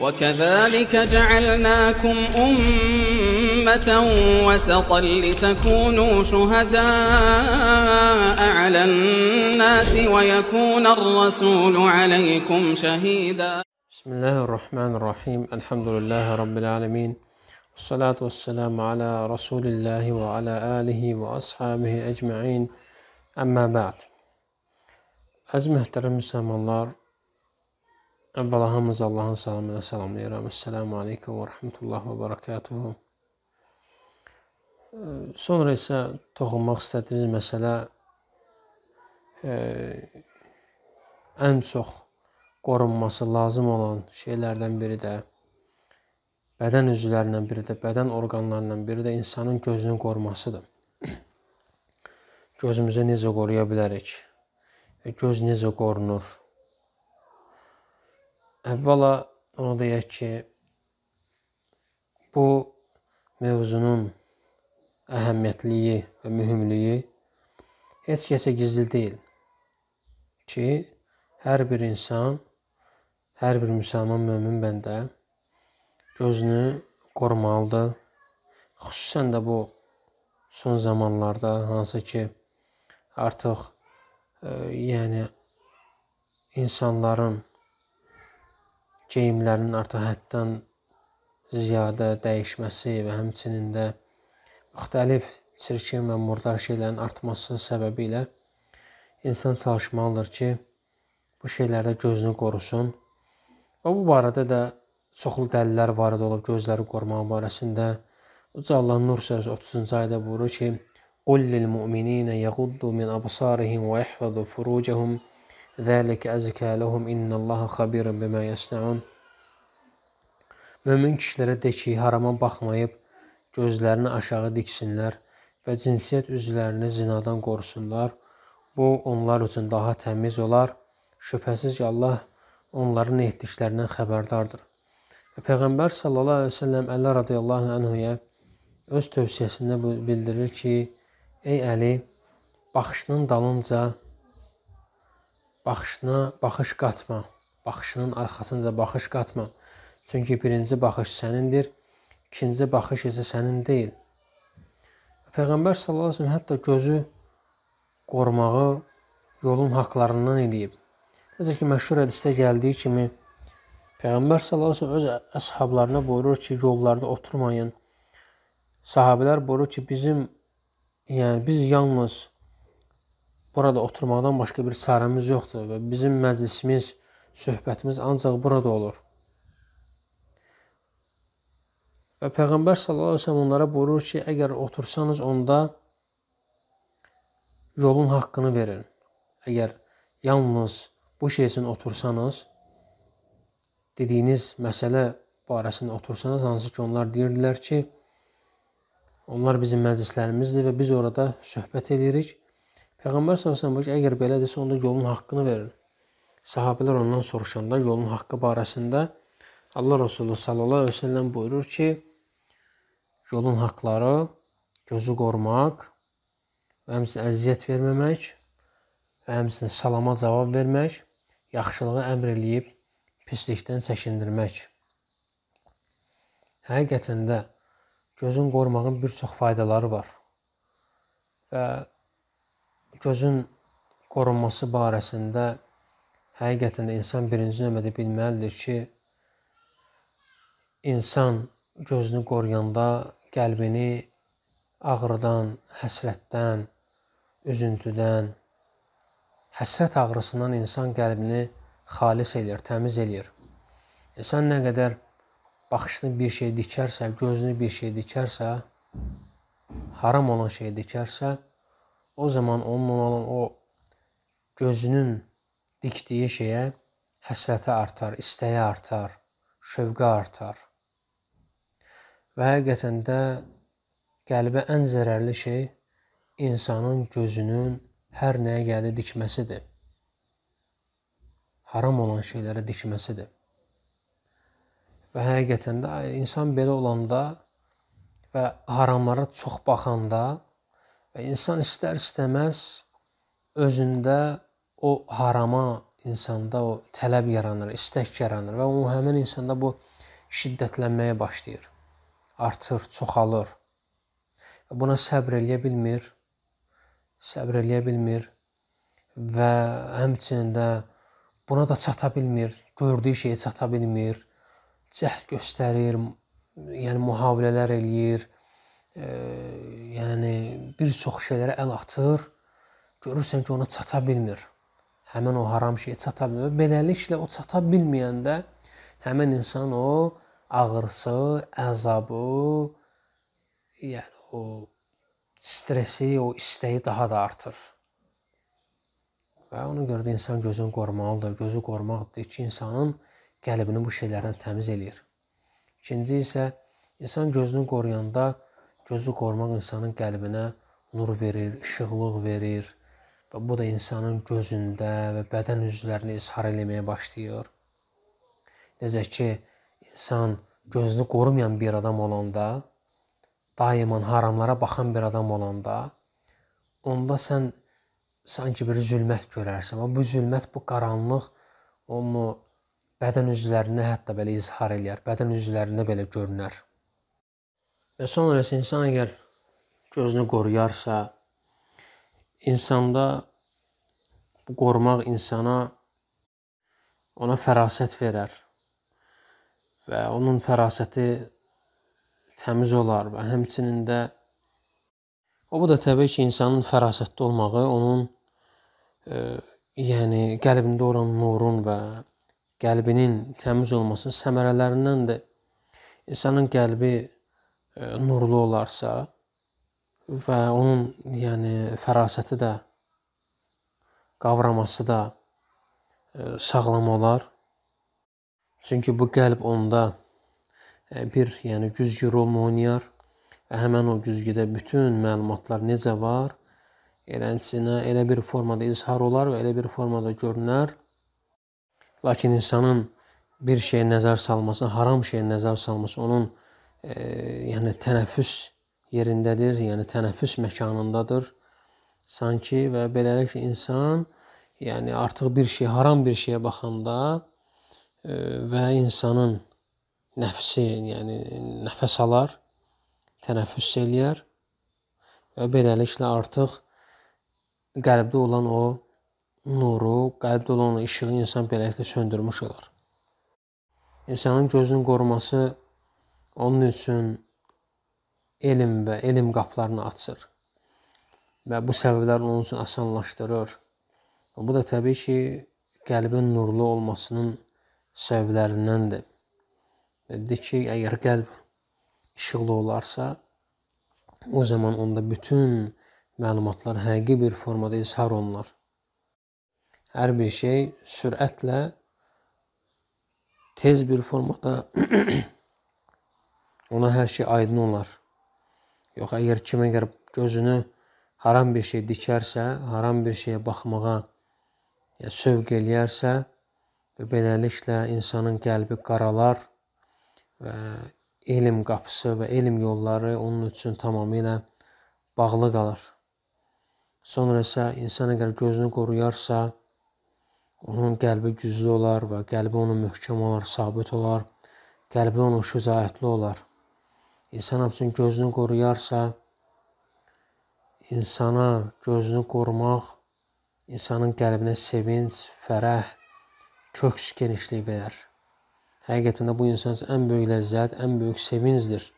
وكذلك جعلناكم أمة وسطا لتكونوا شهداء على الناس ويكون الرسول عليكم شهيدا بسم الله الرحمن الرحيم الحمد لله رب العالمين والصلاة والسلام على رسول الله وعلى آله وأصحابه أجمعين أما بعد أزمة muhterem الله Əvvəla hamınızı Allahın salamı ilə salamlayıram. Əssəlamu aleykum və rəhmətullah və barakatuhu. Sonra isə toxunmaq istədiyimiz məsələ ə, e, ən çox qorunması lazım olan şeylərdən biri də bədən üzvlərindən biri də bədən orqanlarından biri də insanın gözünü qorumasıdır. Gözümüzü necə qoruya bilərik? E, göz necə qorunur? Əvvəla onu deyək ki, bu mövzunun əhəmiyyətliyi və mühümlüyü heç kəsə gizli deyil ki, hər bir insan, hər bir müsəlman mömin bəndə gözünü qorumalıdır. Xüsusən də bu son zamanlarda hansı ki, artıq e, yəni insanların geyimlərinin artıq həddən ziyadə dəyişməsi və həmçinin də müxtəlif çirkin və murdar şeylərin artması səbəbi ilə insan çalışmalıdır ki, bu şeylərdə gözünü qorusun. Və bu barədə də çoxlu dəlillər varid olub gözləri qorumaq barəsində Uca Allah Nur sözü 30-cu ayədə buyurur ki: "Qul lil mu'minina yaghuddu min absarihim və yahfazu furujahum" Zəlik əzkə ləhum innallaha xabirun bimə yəsnaun. Mömin kişilərə de ki, harama baxmayıb gözlərini aşağı diksinlər və cinsiyyət üzvlərini zinadan qorusunlar. Bu onlar üçün daha təmiz olar. Şübhəsiz ki, Allah onların etdiklərindən xəbərdardır. Və Peyğəmbər sallallahu əleyhi və səlləm Əli rədiyallahu anhuya öz tövsiyəsində bildirir ki, ey Əli, baxışının dalınca Baxışına baxış qatma. Baxışının arxasınca baxış qatma. Çünki birinci baxış sənindir, ikinci baxış isə sənin deyil. Peyğəmbər sallallahu əleyhi və səlləm hətta gözü qorumağı yolun haqqlarından eləyib. Necə ki məşhur hədisdə gəldiyi kimi Peyğəmbər sallallahu əleyhi və səlləm öz əshablarına buyurur ki, yollarda oturmayın. Sahabelər buyurur ki, bizim yəni biz yalnız burada oturmaqdan başqa bir çarəmiz yoxdur və bizim məclisimiz, söhbətimiz ancaq burada olur. Və Peyğəmbər sallallahu əleyhi və səlləm onlara buyurur ki, əgər otursanız onda yolun haqqını verin. Əgər yalnız bu şey üçün otursanız, dediyiniz məsələ barəsində otursanız, hansı ki, onlar deyirdilər ki, onlar bizim məclislərimizdir və biz orada söhbət edirik Peyğəmbər sallallahu əleyhi əgər belədirsə, onda yolun haqqını verin. Sahabelər ondan soruşanda yolun haqqı barəsində Allah Resulü sallallahu əleyhi və səlləm buyurur ki, yolun haqqları gözü qorumaq, və həmçinin əziyyət verməmək, və həmçinin salama cavab vermək, yaxşılığı əmr eləyib pislikdən çəkindirmək. Həqiqətən də gözün qorumağın bir çox faydaları var. Və gözün qorunması barəsində həqiqətən də insan birinci növbədə bilməlidir ki, insan gözünü qoruyanda qəlbini ağrıdan, həsrətdən, üzüntüdən, həsrət ağrısından insan qəlbini xalis eləyir, təmiz eləyir. İnsan nə qədər baxışını bir şey dikərsə, gözünü bir şey dikərsə, haram olan şey dikərsə, o zaman onun olan o gözünün dikdiyi şeyə həsrəti artar, istəyi artar, şövqə artar. Və həqiqətən də qəlbə ən zərərli şey insanın gözünün hər nəyə gəldi dikməsidir. Haram olan şeylərə dikməsidir. Və həqiqətən də insan belə olanda və haramlara çox baxanda Və e, insan istər-istəməz özündə o harama insanda o tələb yaranır, istək yaranır və o həmin insanda bu şiddətlənməyə başlayır. Artır, çoxalır. Və buna səbr eləyə bilmir. Səbr eləyə bilmir və həmçində buna da çata bilmir, gördüyü şeyə çata bilmir. Cəhd göstərir, yəni mühavilələr eləyir e, yəni bir çox şeylərə əl atır. Görürsən ki, ona çata bilmir. Həmin o haram şeyə çata bilmir. Beləliklə o çata bilməyəndə həmin insan o ağrısı, əzabı, yəni o stresi, o istəyi daha da artır. Və ona görə də insan gözünü qorumalıdır. Gözü qorumaqdır ki, insanın qəlbini bu şeylərdən təmiz eləyir. İkinci isə insan gözünü qoruyanda Gözü qormaq insanın qəlbinə nur verir, işıqlıq verir və bu da insanın gözündə və bədən üzvlərini izhar eləməyə başlayır. Necə ki, insan gözünü qorumayan bir adam olanda, daima haramlara baxan bir adam olanda, onda sən sanki bir zülmət görərsən. Amma bu zülmət, bu qaranlıq onu bədən üzvlərinə hətta belə izhar eləyər, bədən üzvlərində belə görünər. Və sonrası insan əgər gözünü qoruyarsa, insanda bu qorumaq insana ona fərasət verər. Və onun fərasəti təmiz olar və həmçinin də o bu da təbii ki, insanın fərasətli olmağı onun e, yəni qəlbində olan nurun və qəlbinin təmiz olmasının səmərələrindən də insanın qəlbi E, nurlu olarsa və onun yəni fərasəti də qavraması da e, sağlam olar. Çünki bu qəlb onda e, bir, yəni güzgü rolunu oynayar və həmin o güzgüdə bütün məlumatlar necə var, elənsinə elə bir formada izhar olar və elə bir formada görünər. Lakin insanın bir şeyə nəzər salması, haram şeyə nəzər salması onun e, yəni tənəffüs yerindədir, yəni tənəffüs məkanındadır. Sanki və beləliklə insan yəni artıq bir şey, haram bir şeyə baxanda e, və insanın nəfsi, yəni nəfəs alar, tənəffüs eləyər və beləliklə artıq qəlbdə olan o nuru, qəlbdə olan o işığı insan beləliklə söndürmüş olar. İnsanın gözünü qoruması Onun üçün elm və elm qaplarını açır. Və bu səbəblər onun üçün asanlaşdırır. Bu da təbii ki, qəlbin nurlu olmasının səbəblərindəndir. Dedi ki, əgər qəlb işıqlı olarsa, o zaman onda bütün məlumatlar həqiqi bir formada izhar olunur. Hər bir şey sürətlə tez bir formada Ona hər şey aydın olar. Yox, əgər kim əgər gözünü haram bir şey dikərsə, haram bir şeyə baxmağa ya yəni sövq eləyərsə və beləliklə insanın qəlbi qaralar və elm qapısı və elm yolları onun üçün tamamilə bağlı qalır. Sonra isə insan əgər gözünü qoruyarsa, onun qəlbi güclü olar və qəlbi onun möhkəm olar, sabit olar. Qəlbi onun şücaətli olar insan həmçinin gözünü qoruyarsa, insana gözünü qorumaq insanın qəlbinə sevinç, fərəh, köks genişlik verər. Həqiqətən də bu insan ən böyük ləzzət, ən böyük sevincdir.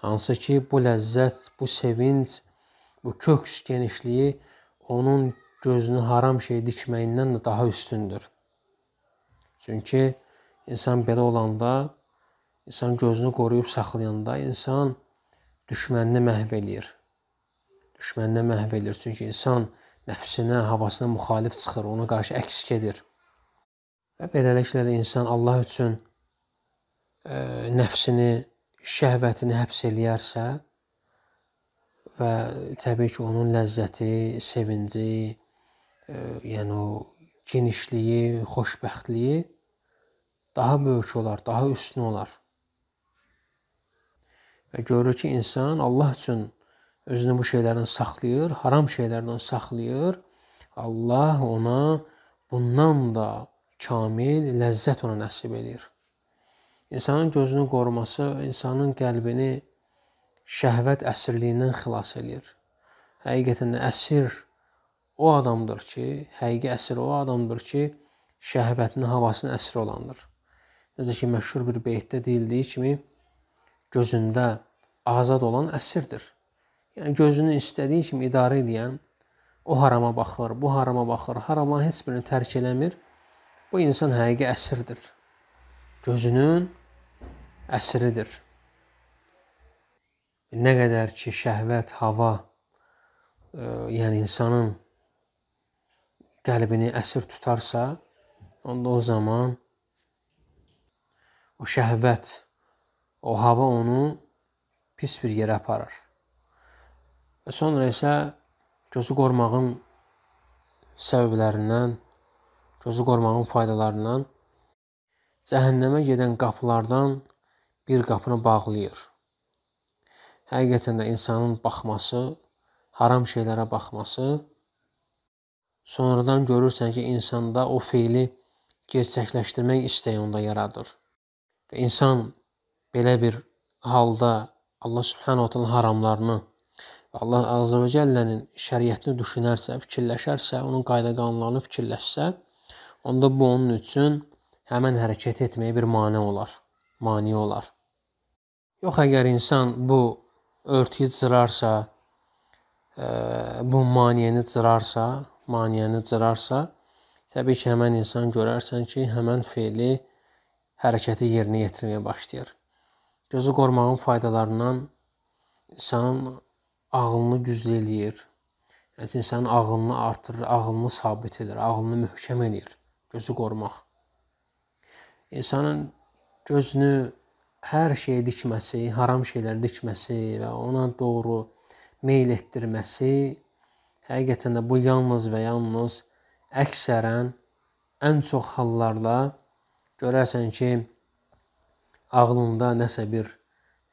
Hansı ki, bu ləzzət, bu sevinç, bu köks genişliyi onun gözünü haram şey dikməyindən də daha üstündür. Çünki insan belə olanda İnsan gözünü qoruyub saxlayanda insan düşmənini məhv eləyir. Düşmənini məhv eləyir. Çünki insan nəfsinə, havasına müxalif çıxır, ona qarşı əks gedir. Və beləliklə də insan Allah üçün ə, e, nəfsini, şəhvətini həbs eləyərsə və təbii ki, onun ləzzəti, sevinci, ə, e, yəni o genişliyi, xoşbəxtliyi daha böyük olar, daha üstün olar. Və görür ki, insan Allah üçün özünü bu şeylərdən saxlayır, haram şeylərdən saxlayır. Allah ona bundan da kamil ləzzət ona nəsib eləyir. İnsanın gözünü qoruması insanın qəlbini şəhvət əsirliyindən xilas eləyir. Həqiqətən də əsir o adamdır ki, həqiqi əsir o adamdır ki, şəhvətinin havasının əsiri olandır. Necə ki məşhur bir beytdə deyildiyi kimi, gözündə azad olan əsirdir. Yəni gözünü istədiyi kimi idarə edən o harama baxır, bu harama baxır, haramların heç birini tərk eləmir. Bu insan həqiqi əsirdir. Gözünün əsiridir. Nə qədər ki şəhvət, hava, e, yəni insanın qəlbini əsir tutarsa, onda o zaman o şəhvət o hava onu pis bir yerə aparır. Və sonra isə gözü qormağın səbəblərindən, gözü qormağın faydalarından cəhənnəmə gedən qapılardan bir qapını bağlayır. Həqiqətən də insanın baxması, haram şeylərə baxması sonradan görürsən ki, insanda o feili gerçəkləşdirmək istəyi onda yaradır. Və insan belə bir halda Allah Subhanahu taala haramlarını Allah Azza və Cəllənin şəriətini düşünərsə, fikirləşərsə, onun qayda-qanunlarını fikirləşsə, onda bu onun üçün həmin hərəkət etməyə bir mane olar, mane olar. Yox əgər insan bu örtüyü cırarsa, ə, e, bu maniyəni cırarsa, maniyəni cırarsa, təbii ki, həmin insan görərsən ki, həmin feili hərəkəti yerinə yetirməyə başlayır. Gözü qormağın faydalarından insanın ağlını güclü eləyir. Yəni insanın ağlını artırır, ağlını sabit edir, ağlını möhkəm eləyir. Gözü qormaq. İnsanın gözünü hər şeyə dikməsi, haram şeylər dikməsi və ona doğru meyl etdirməsi həqiqətən də bu yalnız və yalnız əksərən ən çox hallarda görərsən ki, ağlında nəsə bir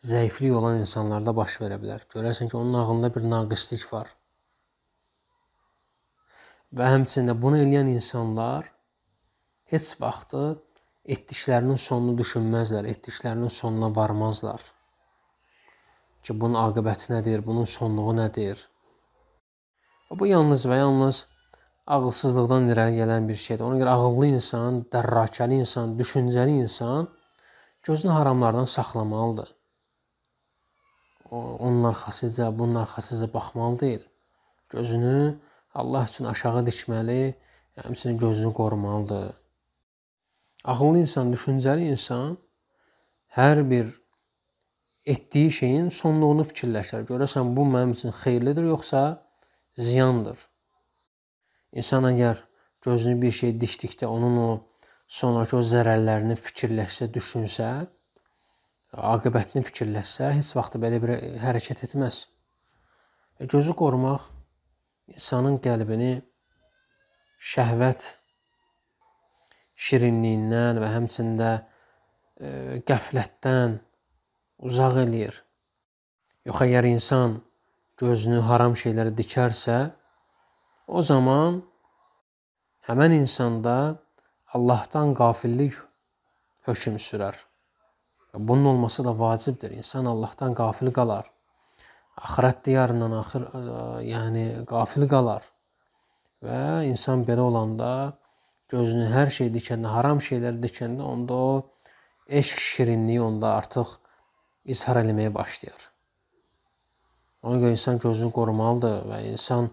zəiflik olan insanlarda baş verə bilər. Görərsən ki, onun ağlında bir naqislik var. Və həmçində bunu eləyən insanlar heç vaxtı etdiklərinin sonunu düşünməzlər, etdiklərinin sonuna varmazlar. Ki bunun aqibəti nədir, bunun sonluğu nədir? Bu yalnız və yalnız ağılsızlıqdan irəli gələn bir şeydir. Ona görə ağıllı insan, dərrakəli insan, düşüncəli insan gözünü haramlardan saxlamalıdır. Onun arxasıca, bunun arxasıca baxmalı deyil. Gözünü Allah üçün aşağı dikməli, həmçinin gözünü qorumalıdır. Ağıllı insan, düşüncəli insan hər bir etdiyi şeyin sonluğunu fikirləşər. Görəsən bu mənim üçün xeyirlidir yoxsa ziyandır? İnsan əgər gözünü bir şey dikdikdə onun o sonrakı o zərərlərini fikirləşsə, düşünsə, aqibətini fikirləşsə, heç vaxt belə bir hərəkət etməz. E, gözü qorumaq insanın qəlbini şəhvət şirinliyindən və həmçində e, qəflətdən uzaq eləyir. Yox əgər insan gözünü haram şeylərə dikərsə, o zaman həmin insanda Allahdan qafillik hökm sürər. Bunun olması da vacibdir. İnsan Allahdan qafil qalar. Axirət diyarından axır, ə, e, yəni qafil qalar. Və insan belə olanda gözünü hər şey dikəndə, haram şeylər dikəndə onda o eşq şirinliyi onda artıq izhar eləməyə başlayır. Ona görə insan gözünü qorumalıdır və insan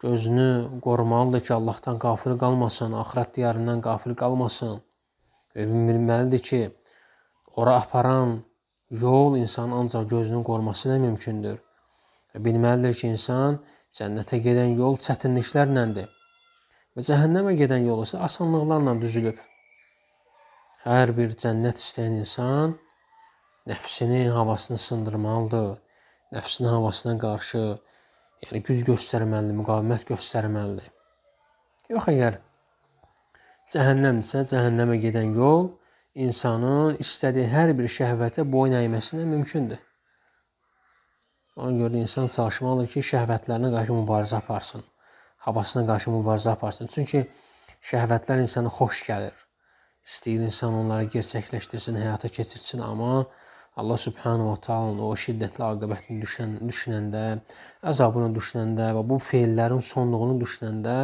Gözünü qorumalıdır ki, Allahdan qafil qalmasın, axirət diyarından qafil qalmasın. Ümid bilməlidir ki, ora aparan yol insanın ancaq gözünün qoruması ilə mümkündür. Bilməlidir ki, insan cənnətə gedən yol çətinliklərləndir və cəhənnəmə gedən yol isə asanlıqlarla düzülüb. Hər bir cənnət istəyən insan nəfsini, havasını sındırmalıdır. Nəfsinin havasına qarşı yəni güc göstərməlidir, müqavimət göstərməlidir. Yox əgər cəhənnəmdirsə, cəhənnəmə gedən yol insanın istədiyi hər bir şəhvətə boyun əyməsinə mümkündür. Ona görə də insan çalışmalıdır ki, şəhvətlərinə qarşı mübarizə aparsın, havasına qarşı mübarizə aparsın. Çünki şəhvətlər insana xoş gəlir. İstəyir insan onları gerçəkləşdirsin, həyata keçirsin, amma Allah subhanahu wa taala'nın o şiddətli aqibətini düşən, düşünəndə, əzabını düşünəndə və bu feillərin sonluğunu düşünəndə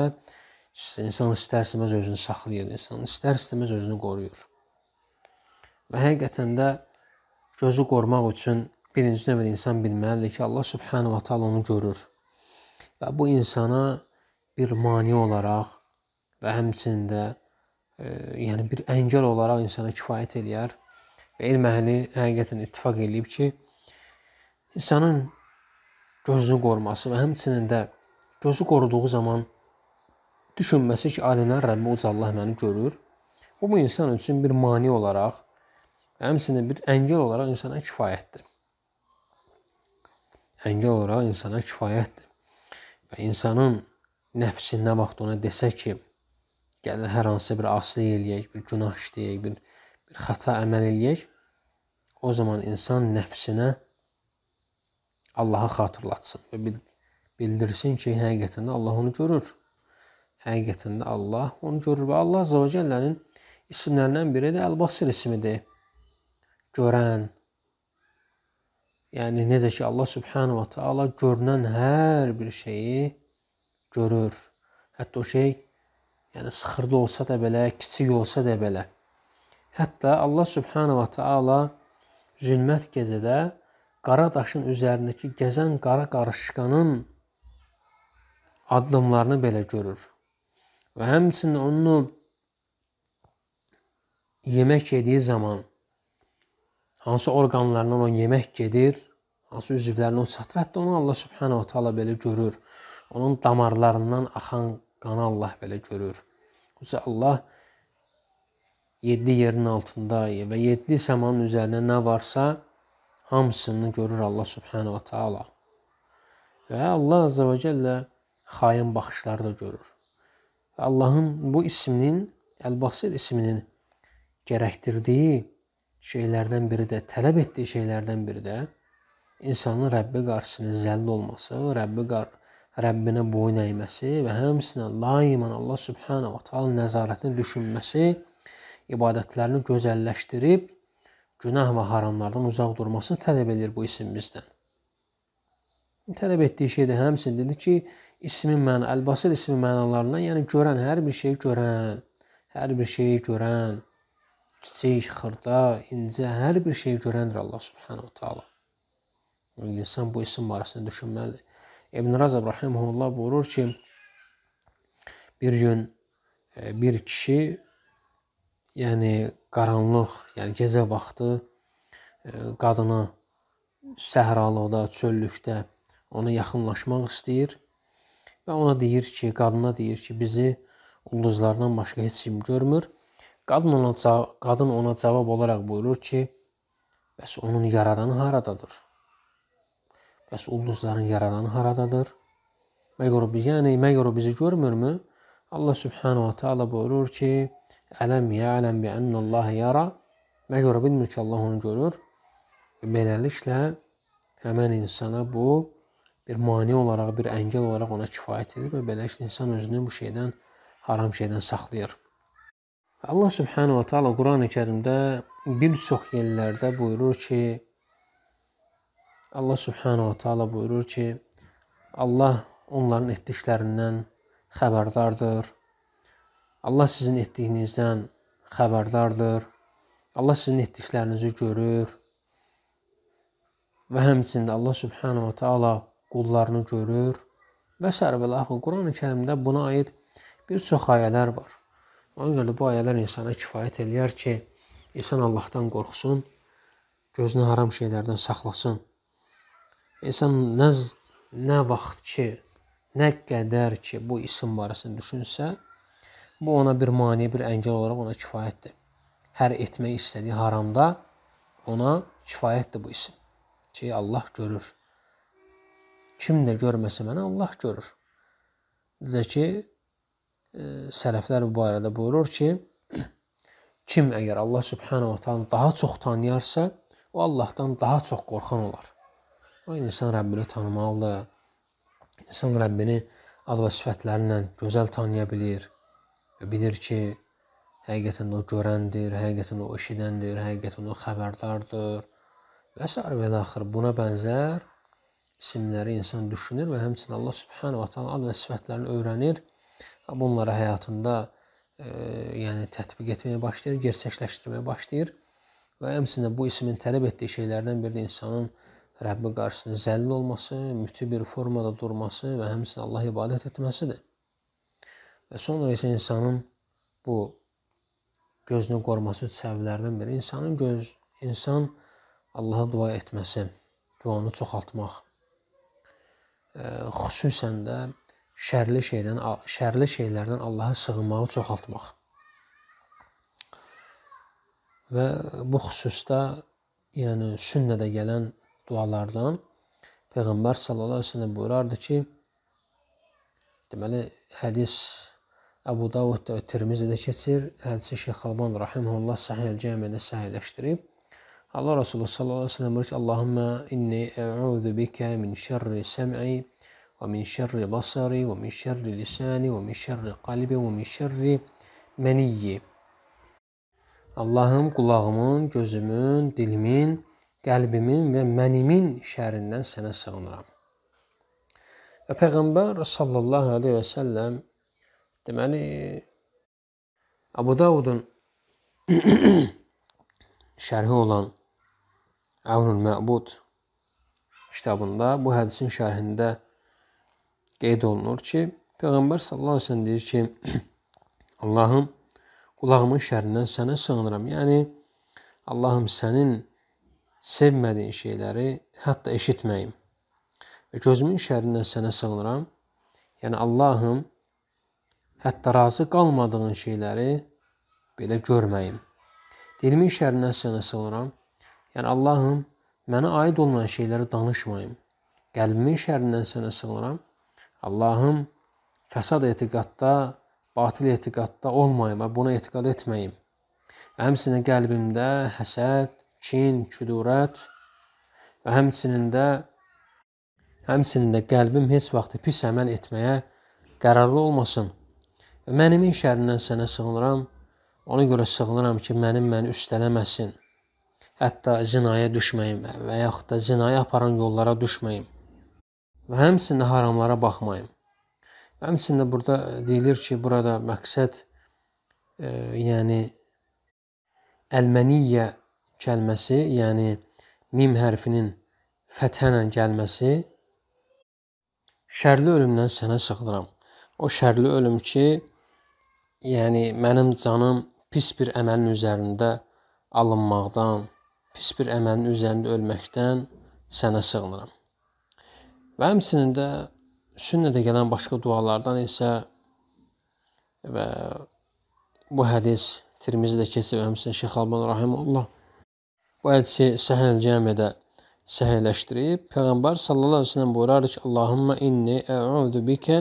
insan istərsiməz özünü saxlayır, insan istər-istəməz özünü qoruyur. Və həqiqətən də gözü qorumaq üçün birinci növbədə insan bilməlidir ki, Allah subhanahu wa taala onu görür. Və bu insana bir mane olaraq və həmçinin də e, yəni bir əngəl olaraq insana kifayət eləyər. Elm əhli həqiqətən ittifaq eləyib ki, insanın gözünü qoruması və həmçinin də gözü qoruduğu zaman düşünməsi ki, aləmlər Rəbbi uca Allah məni görür. Bu bu insan üçün bir mane olaraq, həmçinin bir əngəl olaraq insana kifayətdir. Əngəl olaraq insana kifayətdir. Və insanın nəfsi nə vaxt ona desə ki, gəl hər hansı bir asili eləyək, bir günah işləyək, bir bir xəta əməl eləyək, o zaman insan nəfsinə Allahı xatırlatsın və bildirsin ki, həqiqətən Allah onu görür. Həqiqətən Allah onu görür və Allah Azza və Cəllənin isimlərindən biri də Əl-Basir ismidir. Görən. Yəni necə ki Allah Subhanahu va Taala görünən hər bir şeyi görür. Hətta o şey yəni sıxırdı olsa da belə, kiçik olsa da belə. Hətta Allah Subhanahu va Taala zülmət gecədə qara daşın üzərindəki gəzən qara qarışqanın addımlarını belə görür. Və həmçinin onu yemək yediyi zaman hansı orqanlarından o yemək gedir, hansı üzvlərinə o çatır, hətta onu Allah Subhanahu Taala belə görür. Onun damarlarından axan qanı Allah belə görür. Qüsə Allah yeddi yerin altında və yeddi səmanın üzərinə nə varsa hamısını görür Allah Subhanahu taala. Və Allah Azza və Cəllə xain baxışları da görür. Və Allahın bu isminin Əl-Basir isminin gərəkdirdiyi şeylərdən biri də, tələb etdiyi şeylərdən biri də insanın Rəbbi qarşısında zəll olması, Rəbbi qar Rəbbinə boyun əyməsi və həmçinin layiman Allah Subhanahu taala nəzarətinə düşünməsi ibadətlərini gözəlləşdirib günah və haramlardan uzaq durmasını tələb edir bu isimizdən. Tələb etdiyi şey də həmçinin dedi ki, ismin məna, əlbasir ismi mənalarından, yəni görən, hər bir şeyi görən, hər bir şeyi görən, kiçik, xırda, incə, hər bir şeyi görəndir Allah subhanahu taala. Yəni insan bu isim barəsində düşünməlidir. İbn Rəzə rahimehullah buyurur ki, bir gün e, bir kişi yəni qaranlıq, yəni gecə vaxtı e, qadına səhralıqda, çöllükdə ona yaxınlaşmaq istəyir və ona deyir ki, qadına deyir ki, bizi ulduzlardan başqa heç kim görmür. Qadın ona qadın ona cavab olaraq buyurur ki, bəs onun yaradanı haradadır? Bəs ulduzların yaradanı haradadır? Məgər o yəni məgər o bizi görmürmü? Allah subhanahu va taala buyurur ki, Ələm yələm bi ennəllahi yara. Məgər bilmir ki, Allah onu görür. Beləliklə həmin insana bu bir mane olaraq, bir əngəl olaraq ona kifayət edir və beləliklə insan özünü bu şeydən, haram şeydən saxlayır. Allah Subhanahu va Taala Qurani-Kərimdə bir çox yerlərdə buyurur ki, Allah Subhanahu va Taala buyurur ki, Allah onların etdiklərindən xəbərdardır Allah sizin etdiyinizdən xəbərdardır. Allah sizin etdiklərinizi görür. Və həmçində Allah subhanahu va taala qullarını görür. Və sərvəlahı Quran-ı Kərimdə buna aid bir çox ayələr var. Ona görə bu ayələr insana kifayət eləyər ki, insan Allahdan qorxsun, gözünü haram şeylərdən saxlasın. İnsan nə nə vaxt ki, nə qədər ki bu isim barəsində düşünsə, Bu ona bir mane, bir əngəl olaraq ona kifayətdir. Hər etmək istədiyi haramda ona kifayətdir bu isim. Ki Allah görür. Kim də görməsə məni Allah görür. Bizə ki e, sələflər bu barədə buyurur ki, kim əgər Allah Subhanahu taala daha çox tanıyarsa, o Allahdan daha çox qorxan olar. O insan Rəbbini tanımalıdır. İnsan Rəbbini ad və sifətlərlə gözəl tanıya bilir və bilir ki, həqiqətən o görəndir, həqiqətən o eşidəndir, həqiqətən o xəbərdardır və s. və axır buna bənzər isimləri insan düşünür və həmçinin Allah Subhanahu va Taala ad və sifətlərini öyrənir və bunları həyatında e, yəni tətbiq etməyə başlayır, gerçəkləşdirməyə başlayır və həmçinin bu ismin tələb etdiyi şeylərdən biri də insanın Rəbbi qarşısında zəllil olması, müti bir formada durması və həmçinin Allah ibadət etməsidir. Və sonra isə insanın bu gözünü qoruması səbəblərindən biri insanın göz insan Allaha dua etməsi, duanı çoxaltmaq. E, xüsusən də şərli şeydən, şərli şeylərdən Allaha sığınmağı çoxaltmaq. Və bu xüsusda yəni sünnədə gələn dualardan Peyğəmbər sallallahu əleyhi və səlləm buyurardı ki, deməli hədis Əbu Davudda, Tirmizədə keçir. Hədisi Şeyx Alban rahimehullah Səhih Cəmidə səhihləşdirib. Allah Resulü sallallahu əleyhi və səlləm deyir ki: "Allahumma inni əuzu bikə min şerri sem'i və min şerri basari və min şerri lisani və min şerri qalbi və min şerri meniyyi." Allahım qulağımın, gözümün, dilimin, qəlbimin və mənimin şərindən sənə sığınıram. Və Peyğəmbər sallallahu əleyhi və səlləm Deməli, Abu Davudun şərhi olan Əvrül Məbud kitabında bu hədisin şərhində qeyd olunur ki, Peyğəmbər sallallahu əleyhi və səlləm deyir ki, Allahım qulağımın şərindən sənə sığınıram. Yəni Allahım sənin sevmədiyin şeyləri hətta eşitməyim. Və gözümün şərindən sənə sığınıram. Yəni Allahım hətta razı qalmadığın şeyləri belə görməyim. Dilimin şərindən sənə sığınıram. Yəni Allahım, mənə aid olmayan şeyləri danışmayım. Qəlbimin şərindən sənə sığınıram. Allahım, fəsad etiqadda, batil etiqadda olmayım və buna etiqad etməyim. Həmçinin qəlbimdə həsəd, kin, küdurət və həmçinin də həmçinin də qəlbim heç vaxt pis əməl etməyə qərarlı olmasın. Mənimin şərindən sənə sığınıram. Ona görə sığınıram ki, mənim məni üstələməsin. Hətta zinaya düşməyim və yaxud da zinaya aparan yollara düşməyim. Və həmçinin haramlara baxmayım. Həmçinin burada deyilir ki, burada məqsəd e, yəni əlməniyyə kəlməsi, yəni mim hərfinin fəthənə gəlməsi şərli ölümdən sənə sığınıram. O şərli ölüm ki, yəni mənim canım pis bir əməlin üzərində alınmaqdan, pis bir əməlin üzərində ölməkdən sənə sığınıram. Və həmçinin də sünnədə gələn başqa dualardan isə və bu hədis Tirmizidə keçib həmçinin Şeyx Alban rahimehullah bu hədisi Səhəl Cəmidə səhəlləşdirib Peyğəmbər sallallahu əleyhi və səlləm buyurur ki: "Allahumma inni a'udu bikə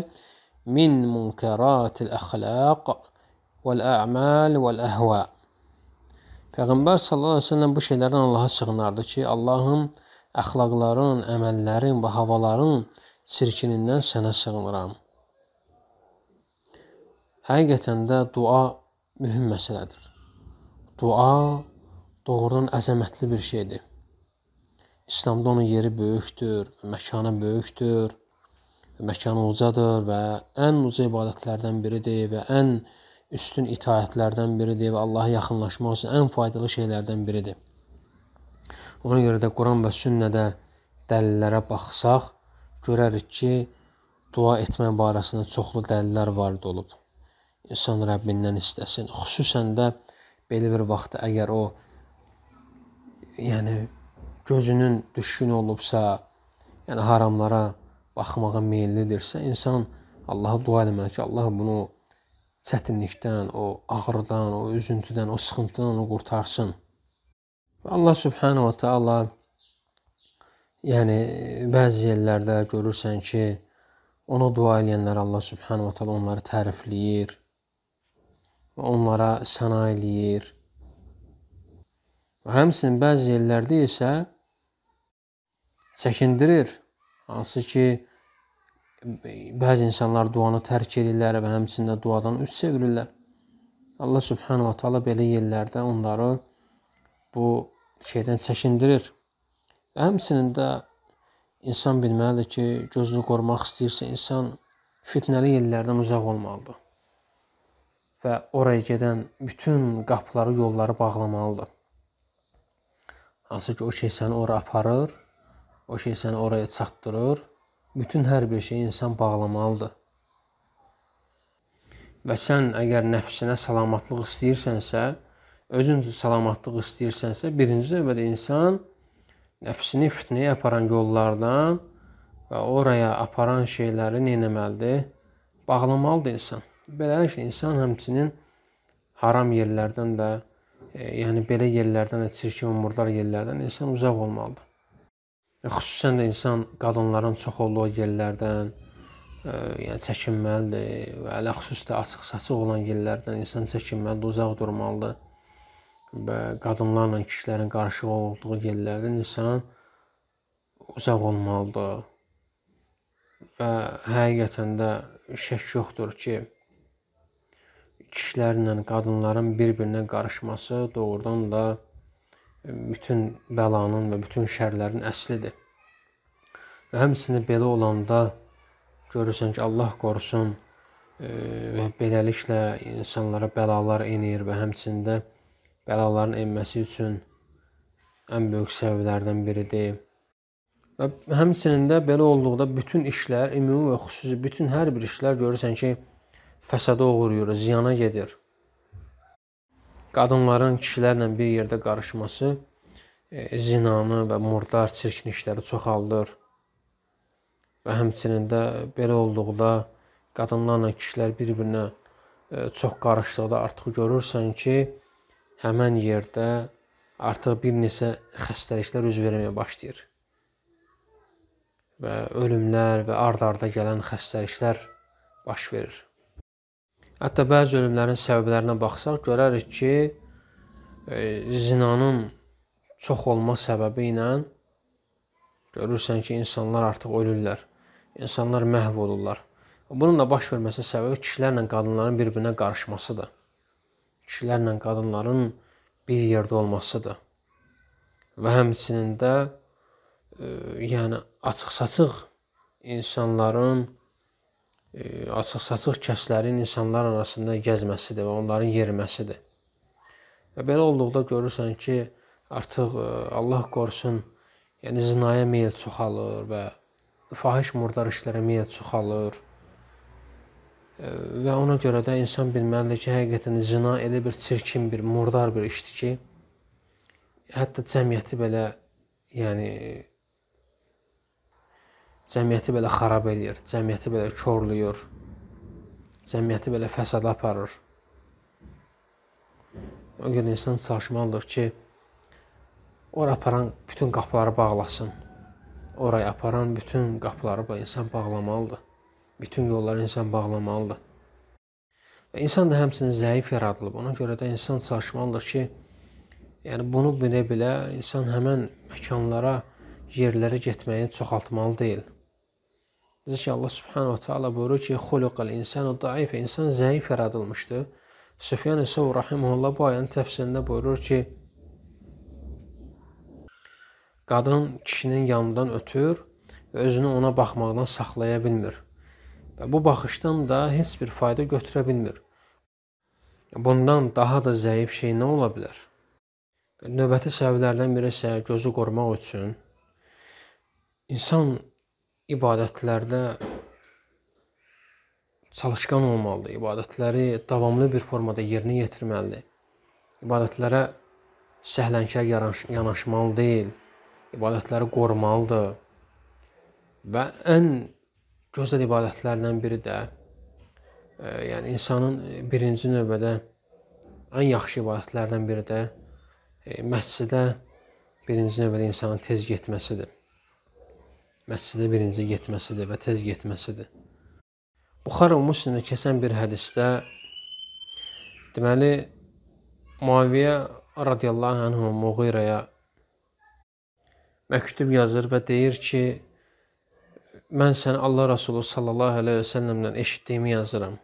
min munkaratil axlaq" vəl-ə'mal vəl-əhva. Peyğəmbər sallallahu əleyhi və səlləm bu şeylərdən Allaha sığınardı ki, Allahım əxlaqların, əməllərin və havaların çirkinindən sənə sığınıram. Həqiqətən də dua mühüm məsələdir. Dua doğrudan əzəmətli bir şeydir. İslamda onun yeri böyükdür, məkanı böyükdür, məkanı ucadır və ən uca ibadətlərdən biridir və ən üstün itaətlərdən biridir və Allaha yaxınlaşmaq üçün ən faydalı şeylərdən biridir. Ona görə də Quran və sünnədə dəlillərə baxsaq, görərik ki, dua etmə barəsində çoxlu dəlillər varid olub. İnsan Rəbbindən istəsin. Xüsusən də belə bir vaxtda əgər o yəni gözünün düşkün olubsa, yəni haramlara baxmağa meyllidirsə, insan Allaha dua etməli ki, Allah bunu çətinlikdən, o ağrıdan, o üzüntüdən, o sıxıntıdan onu qurtarsın. Və Allah subhanahu va taala yəni bəzi yerlərdə görürsən ki, ona dua edənlər Allah subhanahu va taala onları tərifləyir və onlara səna eləyir. Və həmçinin bəzi yerlərdə isə çəkindirir. Hansı ki, bəzi insanlar duanı tərk edirlər və həmçində duadan üz çevirirlər. Allah subhanahu va taala belə yerlərdə onları bu şeydən çəkindirir. Və həmçinin də insan bilməlidir ki, gözünü qorumaq istəyirsə insan fitnəli yerlərdən uzaq olmalıdır. Və oraya gedən bütün qapıları, yolları bağlamalıdır. Hansı ki, o şey səni ora aparır, o şey səni oraya çatdırır bütün hər bir şeyi insan bağlamalıdır. Və sən əgər nəfsinə salamatlıq istəyirsənsə, özün üçün salamatlıq istəyirsənsə, birinci növbədə insan nəfsini fitnəyə aparan yollardan və oraya aparan şeyləri nə etməlidir? Bağlamalıdır insan. Beləliklə insan həmçinin haram yerlərdən də, e, yəni belə yerlərdən də, çirkin umurlar yerlərdən insan uzaq olmalıdır. Xüsusən də insan qadınların çox olduğu yerlərdən ə, e, yəni çəkinməlidir və hələ xüsusdə açıq-saçıq olan yerlərdən insan çəkinməlidir, uzaq durmalıdır. Və qadınlarla kişilərin qarışıq olduğu yerlərdən insan uzaq olmalıdır. Və həqiqətən də şək yoxdur ki, kişilərlə qadınların bir-birinə qarışması doğrudan da bütün bəlanın və bütün şərlərin əslidir. Və həmçinin belə olanda görürsən ki, Allah qorusun e, və beləliklə insanlara bəlalar enir və həmçində bəlaların enməsi üçün ən böyük səbəblərdən biridir. Və həmçinin də belə olduqda bütün işlər, ümumi və xüsusi bütün hər bir işlər görürsən ki, fəsada uğrayır, ziyana gedir qadınların kişilərlə bir yerdə qarışması e, zinanı və murdar çirkin işləri çoxaldır. Və həmçinin də belə olduqda qadınlarla kişilər bir-birinə e, çox qarışdıqda artıq görürsən ki, həmin yerdə artıq bir neçə xəstəliklər üz verməyə başlayır. Və ölümlər və ard-arda gələn xəstəliklər baş verir. Hətta bəzi ölümlərin səbəblərinə baxsaq görərik ki, e, zinanın çox olma səbəbi ilə görürsən ki, insanlar artıq ölürlər. İnsanlar məhv olurlar. Bunun da baş verməsi səbəbi kişilərlə qadınların bir-birinə qarışmasıdır. Kişilərlə qadınların bir yerdə olmasıdır. Və həmçinin də, e, yəni açıq-saçıq insanların açıq-saçıq kəslərin insanlar arasında gəzməsidir və onların yeriməsidir. Və belə olduqda görürsən ki, artıq e, Allah qorusun, yəni zinaya meyl çoxalır və fahiş murdar işlərə meyl çoxalır. Və ona görə də insan bilməlidir ki, həqiqətən zina elə bir çirkin bir murdar bir işdir ki, hətta cəmiyyəti belə yəni cəmiyyəti belə xarab eləyir, cəmiyyəti belə korlayır, cəmiyyəti belə fəsada aparır. O gün insan çalışmalıdır ki, ora aparan bütün qapıları bağlasın. Oraya aparan bütün qapıları insan bağlamalıdır. Bütün yolları insan bağlamalıdır. Və insan da həmçinin zəif yaradılıb. Ona görə də insan çalışmalıdır ki, yəni bunu bilə-bilə insan həmin məkanlara, yerlərə getməyi çoxaltmalı deyil. Necə ki, Allah subhanahu taala buyurur ki, "Xuliqal insanu zaif", insan zəif yaradılmışdır. Süfyan Əsəv rahimehullah bu ayənin təfsirində buyurur ki, qadın kişinin yanından ötür və özünü ona baxmaqdan saxlaya bilmir. Və bu baxışdan da heç bir fayda götürə bilmir. Bundan daha da zəif şey nə ola bilər? Növbəti səbəblərdən biri isə gözü qorumaq üçün insan ibadətlərdə çalışqan olmalıdır. İbadətləri davamlı bir formada yerinə yetirməlidir. İbadətlərə səhlənkar yanaşmalı deyil. İbadətləri qorumalıdır. Və ən gözəl ibadətlərdən biri də e, yəni insanın birinci növbədə ən yaxşı ibadətlərdən biri də e, məscidə birinci növbədə insanın tez getməsidir məscidə birinci getməsidir və tez getməsidir. Buxar Müslimə keçən bir hədisdə deməli Muaviyə radiyallahu anhu Muğirəyə məktub yazır və deyir ki, mən sənə Allah Rəsulu sallallahu əleyhi və səlləmlə eşitdiyimi yazıram.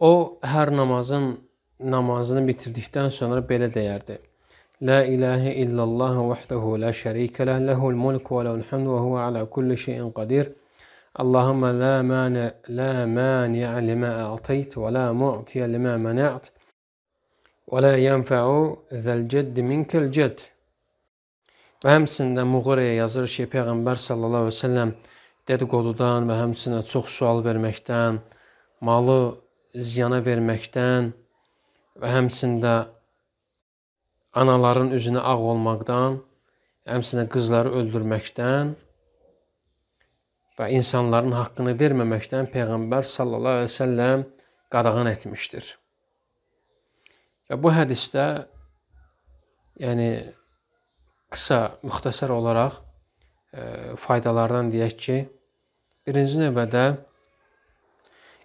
O hər namazın namazını bitirdikdən sonra belə deyərdi: لا إله إلا الله وحده لا شريك له له الملك وله الحمد وهو على كل شيء قدير اللهم لا مانع لا مانع لما أعطيت ولا معطي لما منعت ولا ينفع ذا الجد منك الجد Və həmçində Muğrəyə yazır ki, Peyğəmbər sallallahu əleyhi və səlləm dedikodudan və həmçində çox sual verməkdən, malı ziyana verməkdən və həmçində anaların üzünə ağ olmaqdan, həmçinin qızları öldürməkdən və insanların haqqını verməməkdən peyğəmbər sallallahu əleyhi və səlləm qadağan etmişdir. Və bu hədisdə yəni qısa, müxtəsər olaraq e, faydalardan deyək ki, birinci növbədə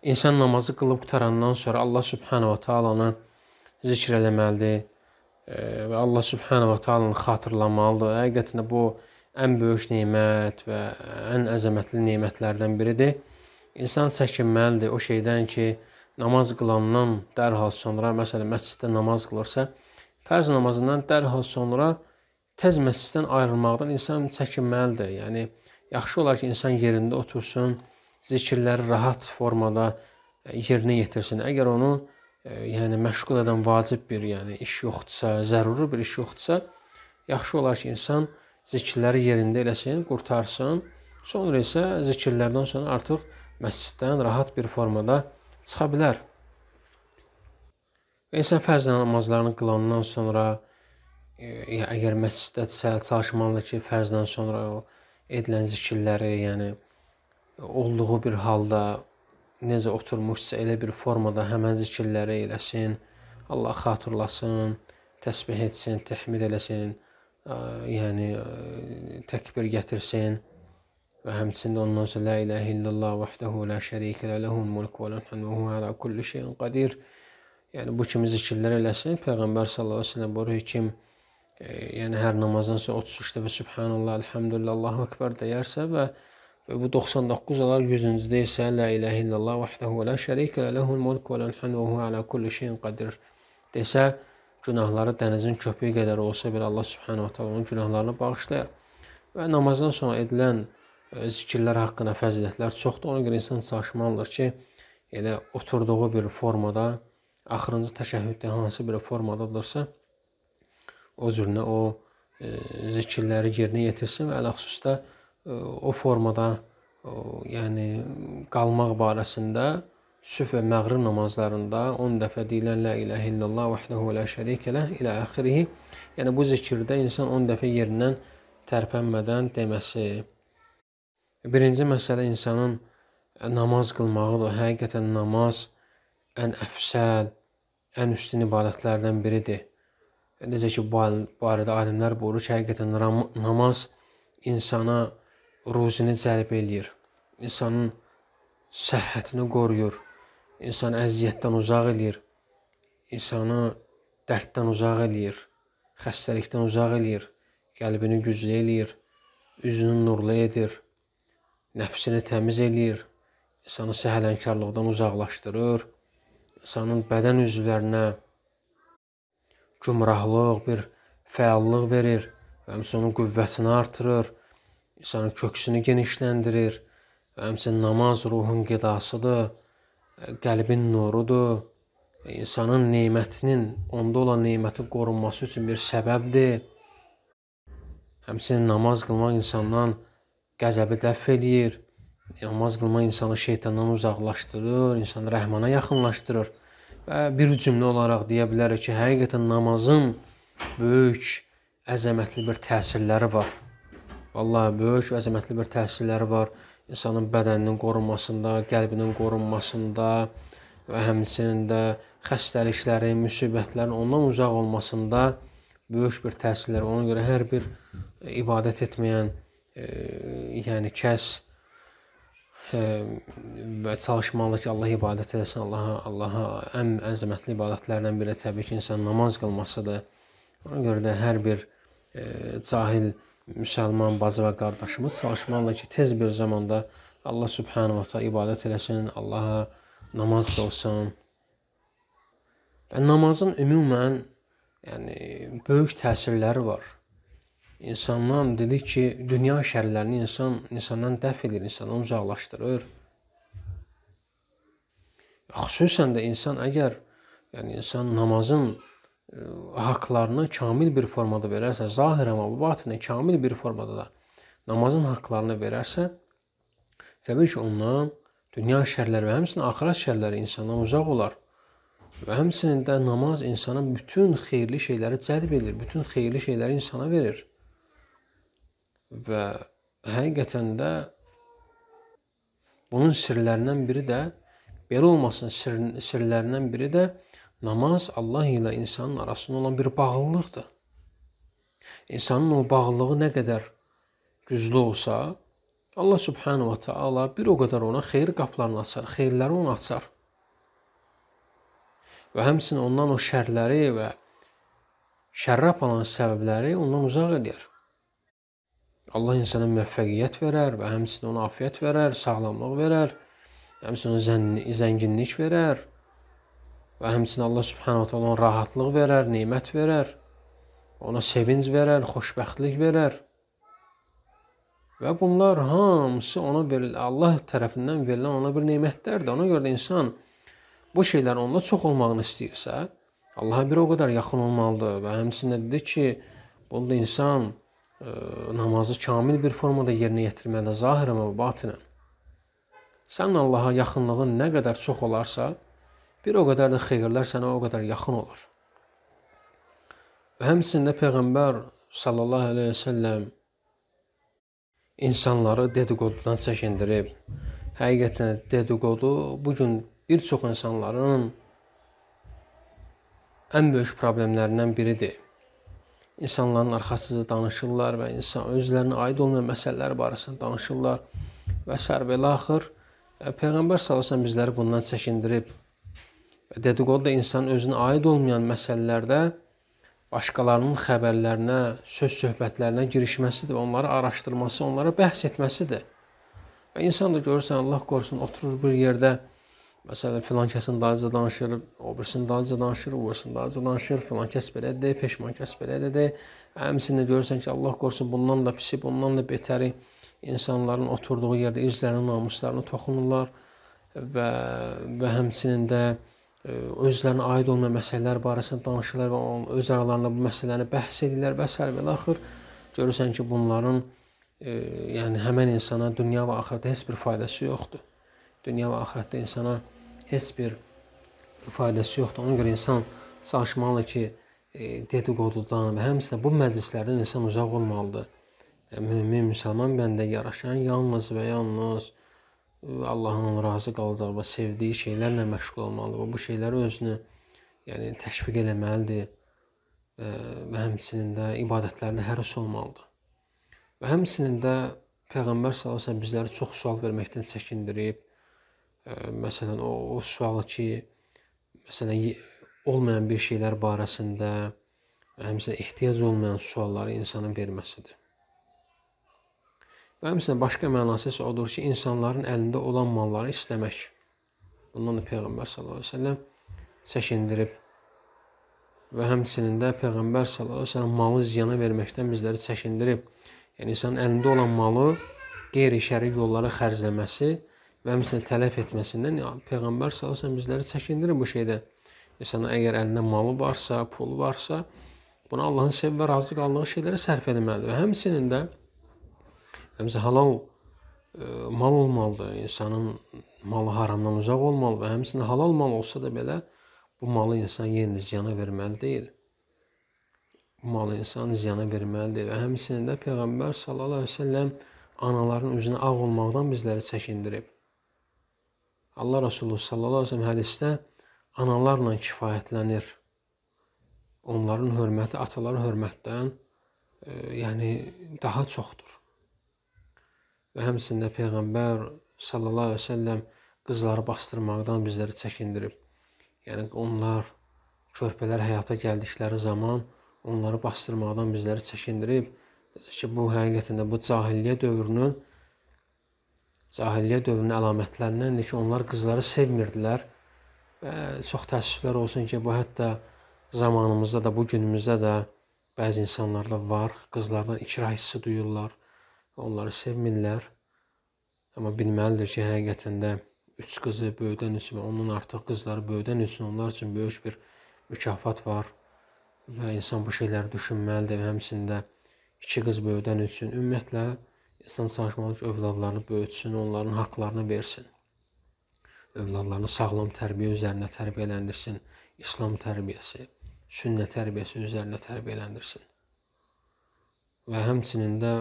insan namazı qılıb qutarandan sonra Allah subhanahu va taalanı zikr eləməlidir və Allah Subhanahu va Taala'nı xatırlamalıdır. Həqiqətən də bu ən böyük nemət və ən əzəmətli nemətlərdən biridir. İnsan çəkinməlidir o şeydən ki, namaz qılandan dərhal sonra, məsələn, məsciddə namaz qılırsa, fərz namazından dərhal sonra tez məsciddən ayrılmaqdan insan çəkinməlidir. Yəni yaxşı olar ki, insan yerində otursun, zikirləri rahat formada e, yerinə yetirsin. Əgər onu yəni məşğul edən vacib bir, yəni iş yoxdursa, zəruri bir iş yoxdursa, yaxşı olar ki, insan zikirləri yerində eləsin, qurtarsın. Sonra isə zikirlərdən sonra artıq məsciddən rahat bir formada çıxa bilər. İnsan fərz namazlarını qılandan sonra e, əgər məsciddədirsə, çalışmalıdır ki, fərzdən sonra o edilən zikirləri, yəni olduğu bir halda necə oturmuşsa elə bir formada həmən zikirləri eləsin, Allah xatırlasın, təsbih etsin, təhmid eləsin, ə, yəni ə, təkbir gətirsin və həmçinin ondan sonra la ilahə illallah vahdehu la şerike le lehul mulk və lehu huve ala kulli şeyin qadir. Yəni bu kimi zikirlər eləsin. Peyğəmbər sallallahu əleyhi və səlləm buyurur kim e, yəni hər namazdan sonra 33 dəfə subhanallah, elhamdülillah, Allahu ekber deyərsə və Və bu 99 olar 100-cüdə isə la ilaha illallah vahdehu la şerike lehul mulk ve lehul hamdu ve huve ala kulli şeyin qadir desə günahları dənizin köpüyü qədər olsa belə Allah subhanahu taala onun günahlarını bağışlayar. Və namazdan sonra edilən e, zikirlər haqqında fəzilətlər çoxdur. Ona görə insan çalışmalıdır ki, elə oturduğu bir formada, axırıncı təşəhhüddə hansı bir formadadırsa, o cür nə o e, zikirləri yerinə yetirsin və əlxüsusda xüsusda o formada o, yəni qalmaq barəsində sübh və məğrib namazlarında 10 dəfə deyilən la ilahə illallah vahdehu la şərikə leh ilə axirihi. Yəni bu zikirdə insan 10 dəfə yerindən tərpənmədən deməsi. Birinci məsələ insanın e, namaz qılmağıdır. Həqiqətən namaz ən əfsəl, ən üstün ibadətlərdən biridir. Necə ki bu barədə alimlər buyurur ki, həqiqətən namaz insana ruzini cəlb eləyir. İnsanın səhhətini qoruyur. İnsanı əziyyətdən uzaq eləyir. İnsanı dərddən uzaq eləyir. Xəstəlikdən uzaq eləyir. Qəlbini güclü eləyir. Üzünü nurlu edir. Nəfsini təmiz eləyir. İnsanı səhələnkarlıqdan uzaqlaşdırır. İnsanın bədən üzvlərinə gümrahlıq, bir fəallıq verir. Həmçinin qüvvətini artırır insanın köksünü genişləndirir. Həmçinin namaz ruhun qidasıdır, e, qəlbin nurudur. E, insanın nemətinin, onda olan nemətin qorunması üçün bir səbəbdir. Həmçinin namaz qılmaq insandan qəzəbi dəf eləyir. Namaz qılmaq insanı şeytandan uzaqlaşdırır, insanı rəhmana yaxınlaşdırır. Və bir cümlə olaraq deyə bilərik ki, həqiqətən namazın böyük, əzəmətli bir təsirləri var. Vallahi böyük əzəmətli bir təhsilləri var. İnsanın bədəninin qorunmasında, qəlbinin qorunmasında və həmçinin də xəstəliklərin, müsibətlərin ondan uzaq olmasında böyük bir təsirləri. Ona görə hər bir e, ibadət etməyən, e, yəni kəs e, və çalışmalı ki, Allah ibadət edəsən, Allaha, Allaha ən əzəmətli ibadətlərdən biri təbii ki, insan namaz qılmasıdır. Ona görə də hər bir e, cahil e, müsəlman bacı və qardaşımız çalışmalıdır ki, tez bir zamanda Allah subhanahu taala ibadət eləsin, Allaha namaz qılsın. Və namazın ümumən yəni böyük təsirləri var. İnsandan dedik ki, dünya şərlərini insan insandan dəf edir, insanı uzaqlaşdırır. Xüsusən də insan əgər yəni insan namazın E, haqqlarını kamil bir formada verərsə, zahirən və batinə kamil bir formada da namazın haqqlarını verərsə, təbii ki, ondan dünya şərləri və həmçinin axirət şərləri insandan uzaq olar. Və həmçinin də namaz insana bütün xeyirli şeyləri cəlb edir, bütün xeyirli şeyləri insana verir. Və həqiqətən də bunun sirlərindən biri də belə olmasının sir sirlərindən biri də Namaz Allah ilə insanın arasında olan bir bağlılıqdır. İnsanın o bağlılığı nə qədər güclü olsa, Allah subhanahu wa taala bir o qədər ona xeyir qapılarını açar, xeyirləri ona açar. Və həmçinin ondan o şərləri və şərrə aparan səbəbləri ondan uzaq edər. Allah insana müvəffəqiyyət verər və həmçinin ona afiyət verər, sağlamlıq verər, həmçinin zənginlik verər Və həmçinin Allah Subhanahu taala ona rahatlıq verər, nemət verər. Ona sevinc verər, xoşbəxtlik verər. Və bunlar hamısı ona verilən Allah tərəfindən verilən ona bir nemətlərdir. Ona görə də insan bu şeylərin onda çox olmağını istəyirsə, Allaha bir o qədər yaxın olmalıdır və həmçinin dedi ki, bunda insan ə, e, namazı kamil bir formada yerinə yetirməli, zahirən və batinən. Sənin Allaha yaxınlığın nə qədər çox olarsa, bir o qədər də xeyirlər sənə o qədər yaxın olur. Və həmçində peyğəmbər sallallahu əleyhi və səlləm insanları dediqodudan çəkindirib. Həqiqətən dediqodu bu gün bir çox insanların ən böyük problemlərindən biridir. İnsanların arxasızca danışırlar və insan özlərinə aid olmayan məsələlər barəsində danışırlar və sər belə axır. E, peyğəmbər sallallahu əleyhi və səlləm bizləri bundan çəkindirib. Dediqod da insan özünə aid olmayan məsələlərdə başqalarının xəbərlərinə, söz söhbətlərinə girişməsidir, onları araşdırması, onlara bəhs etməsidir. Və insan da görürsən, Allah qorusun, oturur bir yerdə Məsələn, filan kəsin dalınca danışır, o birisinin dalınca danışır, o birisinin dalınca danışır, filan kəs belə dedi, peşman kəs belə dedi. Həmçinin görürsən ki, Allah qorusun, bundan da pisi, bundan da betəri insanların oturduğu yerdə izlərinin namuslarına toxunurlar və və həmçinin də özlərinə aid olmayan məsələlər barəsində danışırlar və öz aralarında bu məsələni bəhs edirlər və sər və axır görürsən ki, bunların e, yəni həmin insana dünya və axirətdə heç bir faydası yoxdur. Dünya və axirətdə insana heç bir faydası yoxdur. Ona görə insan çalışmalıdır ki, e, dediqodudan və həmçinin bu məclislərdən insan uzaq olmalıdır. E, Mömin müsəlman bəndə yaraşan yalnız və yalnız e, Allahın razı qalacağı və sevdiyi şeylərlə məşğul olmalıdır və bu şeyləri özünü yəni təşviq etməlidir və həmçinin də ibadətlərində həris olmalıdır. Və həmçinin də Peyğəmbər sallallahu əleyhi və səlləm bizləri çox sual verməkdən çəkindirib. Məsələn, o, o sualı ki, məsələn, olmayan bir şeylər barəsində həmçinin ehtiyac olmayan sualları insana verməsidir. Və həmçinin başqa mənası isə odur ki, insanların əlində olan malları istəmək. Bundan da Peyğəmbər sallallahu əleyhi və səlləm çəkindirib və həmçinin də Peyğəmbər sallallahu əleyhi və səlləm malı ziyana verməkdən bizləri çəkindirib. Yəni insanın əlində olan malı qeyri-şəri yollara xərcləməsi və həmçinin tələf etməsindən Peyğəmbər sallallahu əleyhi və səlləm bizləri çəkindirib bu şeydən. İnsanın əgər əlində malı varsa, pulu varsa, bunu Allahın sevib və razı qaldığı şeylərə sərf etməlidir. Və həmçinin də Həmçə halal ə, e, mal olmalıdır. İnsanın malı haramdan uzaq olmalı və həmçinin halal mal olsa da belə bu malı insan yenə ziyana verməli deyil. Bu malı insan ziyana verməli deyil. Və həmçinin də peyğəmbər sallallahu əleyhi və səlləm anaların özünə ağ olmaqdan bizləri çəkindirib. Allah Resulü sallallahu əleyhi və səlləm hədisdə analarla kifayətlənir. Onların hörməti ataların hörmətdən, e, yəni daha çoxdur və həmçində Peyğəmbər sallallahu əleyhi və səlləm qızları bastırmaqdan bizləri çəkindirib. Yəni onlar körpələr həyata gəldikləri zaman onları bastırmaqdan bizləri çəkindirib. Necə ki bu həqiqətən də bu cahiliyyə dövrünün cahiliyyə dövrünün əlamətlərindəndir ki, onlar qızları sevmirdilər. Və çox təəssüflər olsun ki, bu hətta zamanımızda da, bu günümüzdə də bəzi insanlarda var. Qızlardan ikrah hissi duyurlar onları sevmirlər. Amma bilməlidir ki, həqiqətən də üç qızı böyüdən üçün və onun artıq qızları böyüdən üçün onlar üçün böyük bir mükafat var və insan bu şeyləri düşünməlidir. Həmçində iki qız böyüdən üçün ümumiyyətlə insan çalışmalı ki, övladlarını böyütsün, onların haqqlarını versin. Övladlarını sağlam tərbiyə üzərinə tərbiyələndirsin. İslam tərbiyəsi, sünnə tərbiyəsi üzərinə tərbiyələndirsin. Və həmçinin də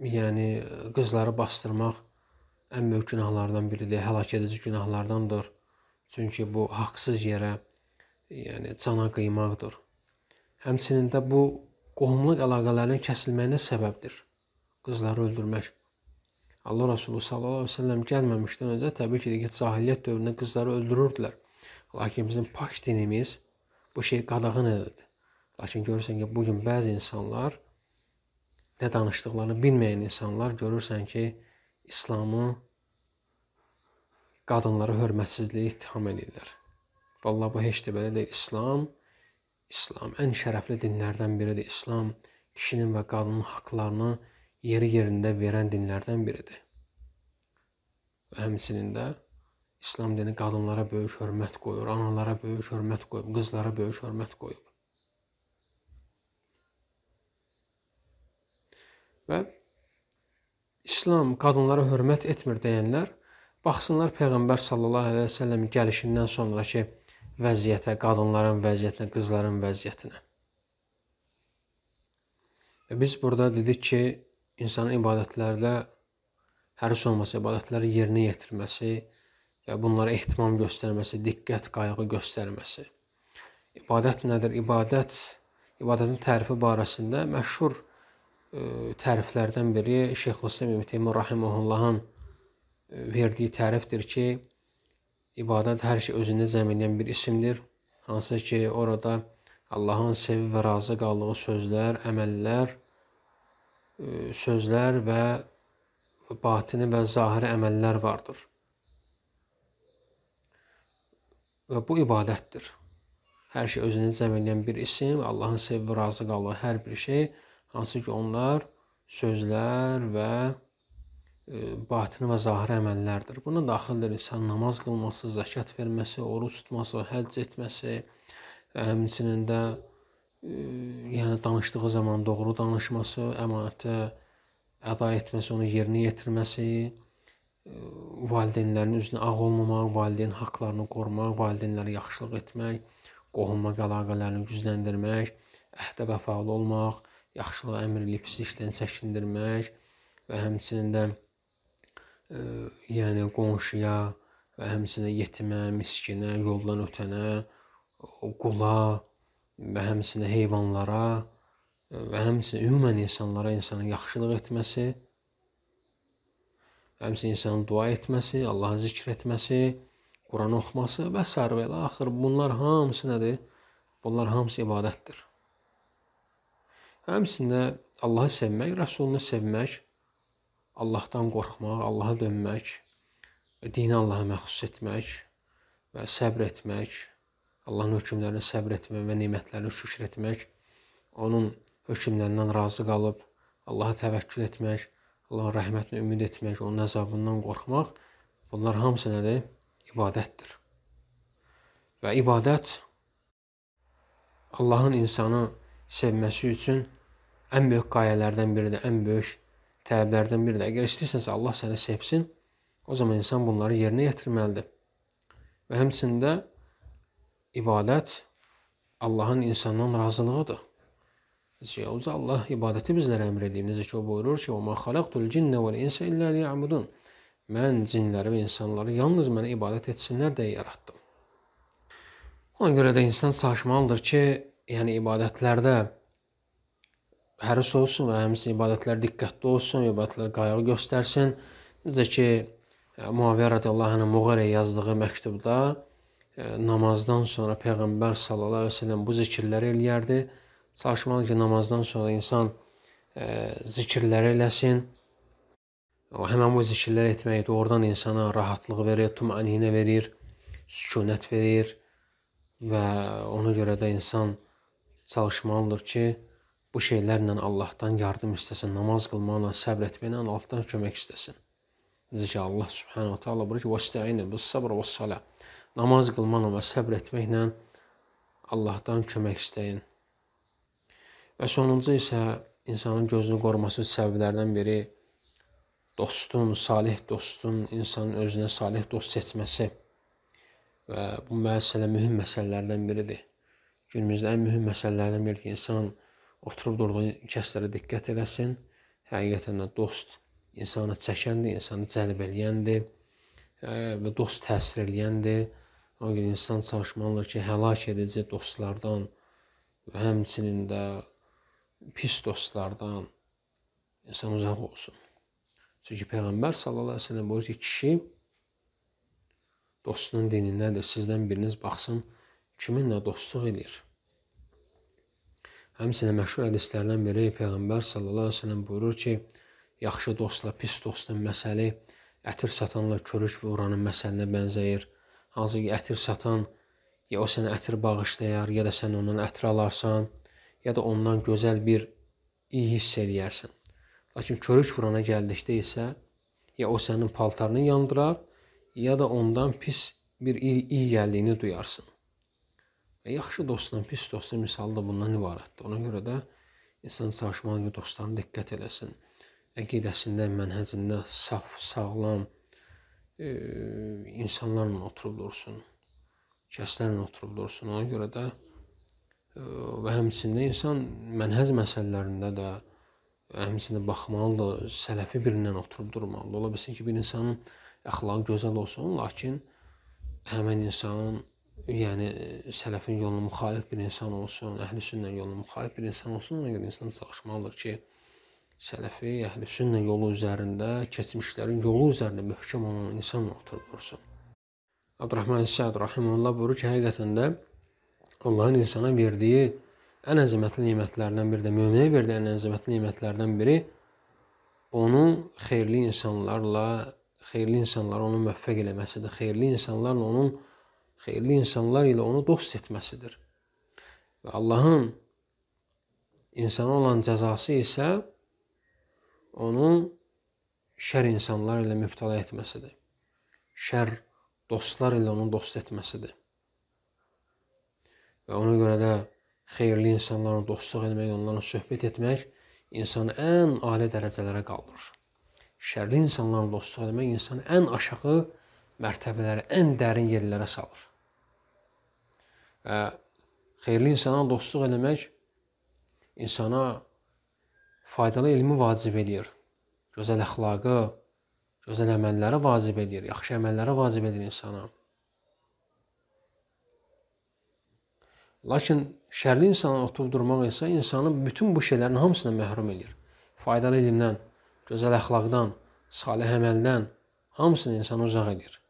yəni e, qızları bastırmaq ən böyük günahlardan biridir, həlak edici günahlardandır. Çünki bu haqsız yerə yəni cana qıymaqdır. Həmçinin də bu qohumluq əlaqələrinin kəsilməyinə səbəbdir. Qızları öldürmək. Allah Rasulü sallallahu əleyhi və səlləm gəlməmişdən öncə təbii ki, ki cahiliyyət dövründə qızları öldürürdülər. Lakin bizim pak dinimiz bu şey qadağan edirdi. Lakin görürsən ki, bu gün bəzi insanlar və danışdıqlarını bilməyən insanlar görürsən ki, İslamı qadınlara hörmətsizliyi ittiham edirlər. Vallahi bu heç də belə deyil. İslam İslam ən şərəfli dinlərdən biridir. İslam kişinin və qadının haqqlarını yeri yerində verən dinlərdən biridir. Və həmçinin də İslam dini qadınlara böyük hörmət qoyur, analara böyük hörmət qoyub, qızlara böyük hörmət qoyub. və İslam qadınlara hörmət etmir deyənlər baxsınlar Peyğəmbər sallallahu əleyhi və səlləm gəlişindən sonrakı vəziyyətə, qadınların vəziyyətinə, qızların vəziyyətinə. Və biz burada dedik ki, insanın ibadətlərdə hər üç olmasa ibadətləri yerinə yetirməsi və bunlara ehtimam göstərməsi, diqqət, qayğı göstərməsi. İbadət nədir? İbadət ibadətin tərifi barəsində məşhur təriflərdən biri Şeyxülislam İbn Teymiyyə rahimehullahın verdiyi tərifdir ki, ibadət hər şey özündə cəm edən bir isimdir. Hansı ki, orada Allahın sevi və razı qaldığı sözlər, əməllər, sözlər və batini və zahiri əməllər vardır. Və bu ibadətdir. Hər şey özünü cəm edən bir isim, Allahın sevi və razı qaldığı hər bir şey Hansı ki, onlar sözlər və e, batini və zahiri əməllərdir. Buna daxildir insan namaz qılması, zəkat verməsi, oruç tutması, həcc etməsi və həmçinin də e, yəni danışdığı zaman doğru danışması, əmanətə əda etməsi, onu yerinə yetirməsi, e, valideynlərin üzünə ağ olmamaq, valideyn haqqlarını qorumaq, valideynlərə yaxşılıq etmək, qohum-əqrəbalarını gücləndirmək, əhdə vəfalı olmaq, yaxşılığa əmr eləyib pislikdən çəkindirmək və həmçinin də ə, e, yəni qonşuya və həmçinin yetimə, miskinə, yoldan ötənə, qula və həmçinin heyvanlara e, və həmçinin ümumən insanlara insanın yaxşılıq etməsi, həmçinin insanın dua etməsi, Allahı zikr etməsi, Quran oxuması və sair və axır bunlar hamısı nədir? Bunlar hamısı ibadətdir. Həmçində Allahı sevmək, Rəsulunu sevmək, Allahdan qorxmaq, Allaha dönmək, dini Allaha məxsus etmək və səbr etmək, Allahın hökmlərinə səbr etmək və nemətlərinə şükr etmək, onun hökmlərindən razı qalıb Allaha təvəkkül etmək, Allahın rəhmətinə ümid etmək, onun əzabından qorxmaq, bunlar hamısı nədir? İbadətdir. Və ibadət Allahın insanı sevməsi üçün ən böyük qayələrdən biri də, ən böyük tələblərdən biri də əgər istəyirsənsə Allah səni sevsin, o zaman insan bunları yerinə yetirməlidir. Və həmçində ibadət Allahın insandan razılığıdır. Necə olsa Allah ibadəti bizlərə əmr edib. Necə ki o buyurur ki, "Və ma xalaqtul cinne vel insa illə liya'budun." Mən cinləri və insanları yalnız mənə ibadət etsinlər deyə yaratdım. Ona görə də insan çalışmalıdır ki, yəni ibadətlərdə həris olsun və həmçinin ibadətlər diqqətli olsun, ibadətlər qayğı göstərsin. Necə ki e, Muaviyə rədiyallahu anh Muğirə yazdığı məktubda e, namazdan sonra peyğəmbər sallallahu əleyhi və səlləm bu zikirləri eləyərdi. Çalışmalı ki, namazdan sonra insan ə, e, zikirləri eləsin. O həmin bu zikirləri etmək doğrudan insana rahatlıq verir, tumaninə verir, sükunət verir və ona görə də insan çalışmalıdır ki, bu şeylərlə Allahdan yardım istəsin, namaz qılmaqla, səbr etməklə Allahdan kömək istəsin. Necə ki Allah Subhanahu taala buyurur ki: "Vəstəinu bis-sabr was-sala." Namaz qılmaqla və səbr etməklə Allahdan kömək istəyin. Və sonuncu isə insanın gözünü qoruması səbəblərdən biri dostun, salih dostun, insanın özünə salih dost seçməsi və bu məsələ mühüm məsələlərdən biridir. Günümüzdə ən mühüm məsələlərdən biridir ki, insan oturub durduğu kəslərə diqqət eləsin. Həqiqətən də dost insanı çəkəndir, insanı cəlb eləyəndir e, və dost təsir eləyəndir. Ona görə insan çalışmalıdır ki, həlak edici dostlardan və həmçinin də pis dostlardan insan uzaq olsun. Çünki Peyğəmbər sallallahu əleyhi və səlləm buyurur ki, kişi dostunun dininədir. Sizdən biriniz baxsın kiminlə dostluq eləyir? Həmçinin məşhur hədislərdən biri Peyğəmbər sallallahu əleyhi və səlləm buyurur ki, yaxşı dostla pis dostun məsəli ətir satanla körük vuranın məsəlinə bənzəyir. Hansı ki, ətir satan ya o sənə ətir bağışlayar, ya da sən ondan ətir alarsan, ya da ondan gözəl bir iyi hiss eləyərsən. Lakin körük vurana gəldikdə isə ya o sənin paltarını yandırar, ya da ondan pis bir iyi gəldiyini duyarsan. E, yaxşı dostla pis dostun misalı da bundan ibarətdir. Ona görə də insan çalışmalı ki, dostlarına diqqət eləsin. Əqidəsində, mənhəcində saf, sağlam e, insanlarla oturub dursun. Kəslərlə oturub dursun. Ona görə də e, və həmçində insan mənhəz məsələlərində də həmçində baxmalıdır, sələfi birindən oturub durmalıdır. Ola bilsin ki, bir insanın əxlaqı gözəl olsun, lakin həmin insanın yəni e, sələfin yoluna müxalif bir insan olsun, əhlüsünnə yoluna müxalif bir insan olsun, ona görə insan çalışmalıdır ki, sələfi əhlüsünnə yolu üzərində, keçmişlərin yolu üzərində möhkəm olan insan oturdursun. Abdurrahman Səad rahimehullah buyurur ki, həqiqətən də Allahın insana verdiyi ən əzəmətli nemətlərdən biri də möminə verdiyi ən əzəmətli nemətlərdən biri onu xeyirli insanlarla, xeyirli insanlara onu müvəffəq eləməsidir. Xeyirli insanlarla onun xeyirli insanlar ilə onu dost etməsidir. Və Allahın insana olan cəzası isə onu şər insanlar ilə mübtəla etməsidir. Şər dostlar ilə onu dost etməsidir. Və ona görə də xeyirli insanlarla dostluq etmək, onlarla söhbət etmək insanı ən ali dərəcələrə qaldırır. Şərli insanlarla dostluq etmək insanı ən aşağı mərtəbələrə, ən dərin yerlərə salır. Və xeyirli insana dostluq eləmək insana faydalı elmi vacib eləyir. Gözəl əxlaqı, gözəl əməlləri vacib eləyir, yaxşı əməlləri vacib eləyir insana. Lakin şərli insana oturub durmaq isə insanı bütün bu şeylərin hamısından məhrum eləyir. Faydalı elmdən, gözəl əxlaqdan, salih əməldən hamısını insanı uzaq eləyir.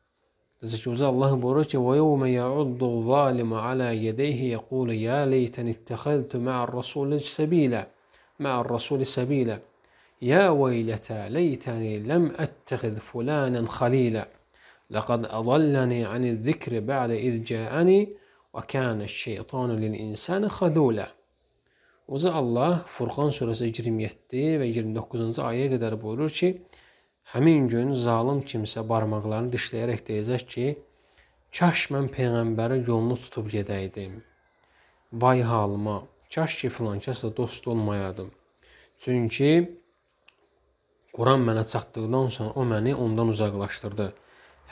زكوزا الله بورك ويوم يعض الظالم على يديه يقول يا ليتني اتخذت مع الرسول سبيلا مع الرسول سبيلا يا ويلتى ليتني لم أتخذ فلانا خليلا لقد أضلني عن الذكر بعد إذ جاءني وكان الشيطان للإنسان خذولا وزا الله فرقان سورة 27 ve 29. ayete kadar buyurur ki Həmin gün zalım kimsə barmaqlarını dişləyərək deyəcək ki, kaş mən peyğəmbərə yolunu tutub gedəydim. Vay halıma, kaş ki filan kəslə dost olmayaydım. Çünki Quran mənə çatdıqdan sonra o məni ondan uzaqlaşdırdı.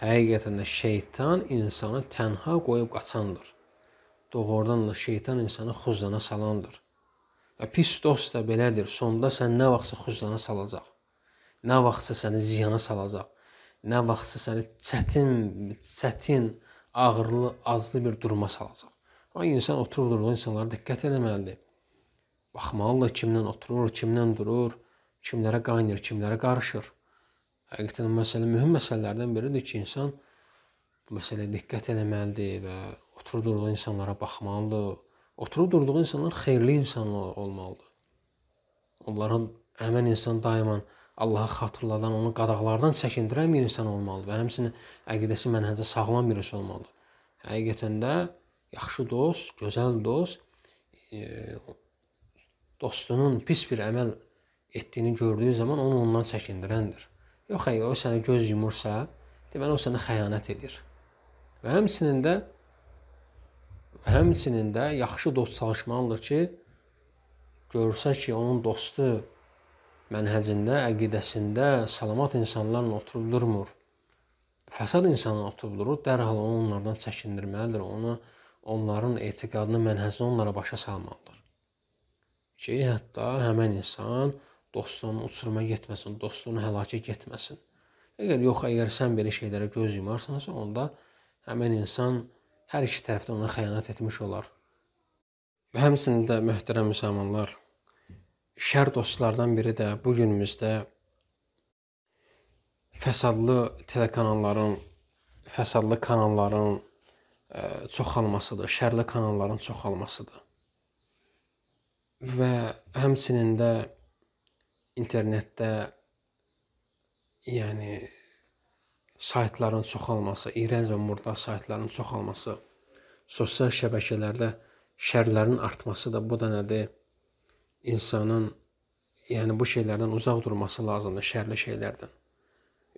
Həqiqətən də şeytan insanı tənha qoyub qaçandır. Doğrudan da şeytan insanı xuzana salandır. Və pis dost da belədir. Sonda sən nə vaxtsa xuzana salacaq nə vaxtsa səni ziyana salacaq. Nə vaxtsa səni çətin, çətin, ağırlı, aclı bir duruma salacaq. O insan oturub durduğu insanlara diqqət etməlidir. Baxmalıdır kimdən oturur, kimdən durur, kimlərə qaynayır, kimlərə qarışır. Həqiqətən məsələ mühüm məsələlərdən biridir ki, insan bu məsələyə diqqət etməlidir və oturub durduğu insanlara baxmalıdır. Oturub durduğu insanlar xeyirli insanlar olmalıdır. Onların həmin insan daima Allahı xatırladan, onu qadağalardan çəkindirən bir insan olmalıdır və həmçinin əqidəsi mənhəcə sağlam birisi olmalıdır. Həqiqətən də yaxşı dost, gözəl dost e, dostunun pis bir əməl etdiyini gördüyü zaman onu ondan çəkindirəndir. Yox, əgər o sənə göz yumursa, deməli o sənə xəyanət edir. Və həmçinin də həmçinin də yaxşı dost çalışmalıdır ki, görsə ki, onun dostu mənhəcində, əqidəsində salamat insanlarla oturub durmur. Fəsad insanla oturub durur, dərhal onu onlardan çəkindirməlidir, ona onların etiqadını, mənhəcini onlara başa salmalıdır. Ki, hətta həmin insan dostunun uçuruma getməsin, dostunun həlakə getməsin. Əgər yox, əgər sən belə şeylərə göz yumarsansa, onda həmin insan hər iki tərəfdə ona xəyanət etmiş olar. Və həmçinin də möhtərəm müsəlmanlar, şər dostlardan biri də bu günümüzdə fəsadlı telekanalların, fəsadlı kanalların e, çoxalmasıdır, şərli kanalların çoxalmasıdır. Və həmçinin də internetdə yəni saytların çoxalması, iyrənc və murdar saytların çoxalması, sosial şəbəkələrdə şərlərin artması da bu da nədir? insanın yəni bu şeylərdən uzaq durması lazımdır, şərli şeylərdən.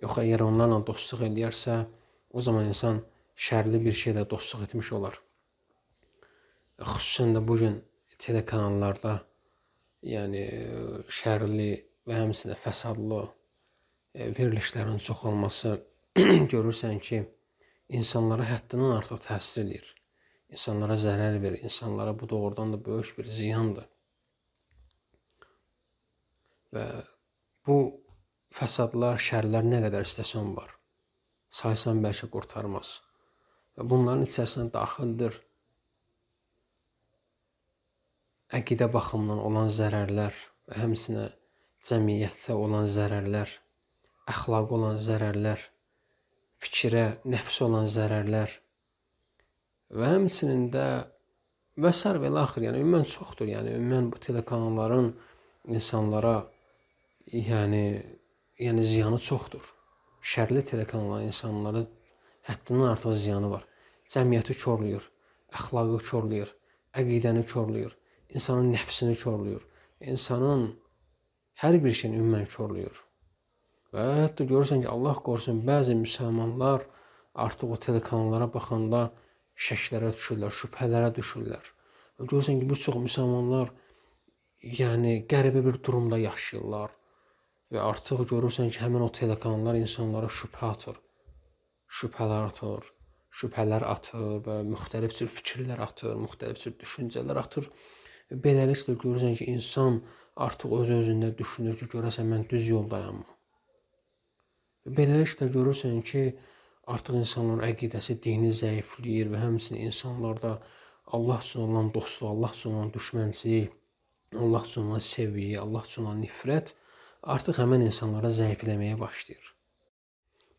Yox, əgər onlarla dostluq eləyərsə, o zaman insan şərli bir şeylə dostluq etmiş olar. Xüsusən də bu gün telekanallarda yəni şərli və həmçinin fəsadlı e, verilişlərin çox olması görürsən ki, insanlara həddindən artıq təsir eləyir. İnsanlara zərər verir, insanlara bu doğrudan da böyük bir ziyandır. Və bu fəsadlar, şərlər nə qədər istəsən var. Saysan bəlkə qurtarmaz. Və bunların içərisinə daxildir əqidə baxımından olan zərərlər və həmçinin cəmiyyətdə olan zərərlər, əxlaqa olan zərərlər, fikrə, nəfsə olan zərərlər və həmçinin də və sər və axır, yəni ümumən çoxdur. Yəni ümumən bu telekanalların insanlara yəni yəni ziyanı çoxdur. Şərli telekanalların insanlara həddindən artıq ziyanı var. Cəmiyyəti korlayır, əxlaqı korlayır, əqidəni korlayır, insanın nəfsini korlayır, insanın hər bir şeyini ümumən korlayır. Və hətta görürsən ki, Allah qorusun, bəzi müsəlmanlar artıq o telekanallara baxanda şəklərə düşürlər, şübhələrə düşürlər. Görürsən ki, bu çox müsəlmanlar yəni qəribə bir durumda yaşayırlar Və artıq görürsən ki, həmin o telekanallar insanlara şübhə atır. Şübhələr atır, şübhələr atır və müxtəlif cür fikirlər atır, müxtəlif cür düşüncələr atır. Və beləliklə görürsən ki, insan artıq öz-özündə düşünür ki, görəsən mən düz yoldayam. Və beləliklə görürsən ki, artıq insanların əqidəsi dini zəifləyir və həmçinin insanlarda Allah üçün olan dostluq, Allah üçün olan düşmənçilik, Allah üçün olan sevgi, Allah üçün olan nifrət artıq həmin insanlara zəifləməyə başlayır.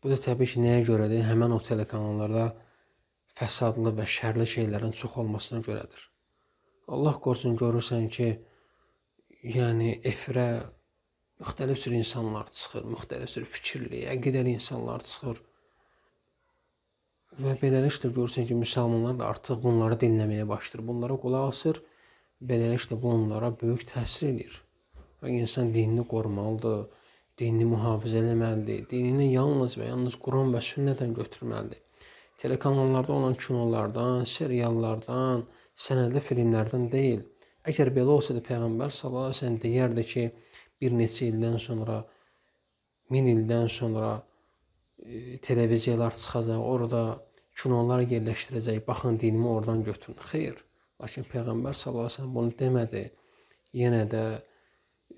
Bu da təbii ki, nəyə görədir? Həmin o telekanallarda fəsadlı və şərli şeylərin çox olmasına görədir. Allah qorusun görürsən ki, yəni efirə müxtəlif cür insanlar çıxır, müxtəlif cür fikirli, əqidəli insanlar çıxır. Və beləliklə görürsən ki, müsəlmanlar da artıq bunları dinləməyə başlayır, bunlara qulaq asır. Beləliklə bu onlara böyük təsir edir. İnsan dinini qorumalıdır, dinini mühafizə eləməlidir, dinini yalnız və yalnız Quran və sünnədən götürməlidir. Telekanallarda olan kinolardan, seriallardan, sənədli filmlərdən deyil. Əgər belə olsaydı Peyğəmbər sallallahu əleyhi və səlləm deyərdi ki, bir neçə ildən sonra, 1000 ildən sonra e, televiziyalar çıxacaq, orada kinolar yerləşdirəcək. Baxın dinimi oradan götürün. Xeyr. Lakin Peyğəmbər sallallahu əleyhi və səlləm bunu demədi. Yenə də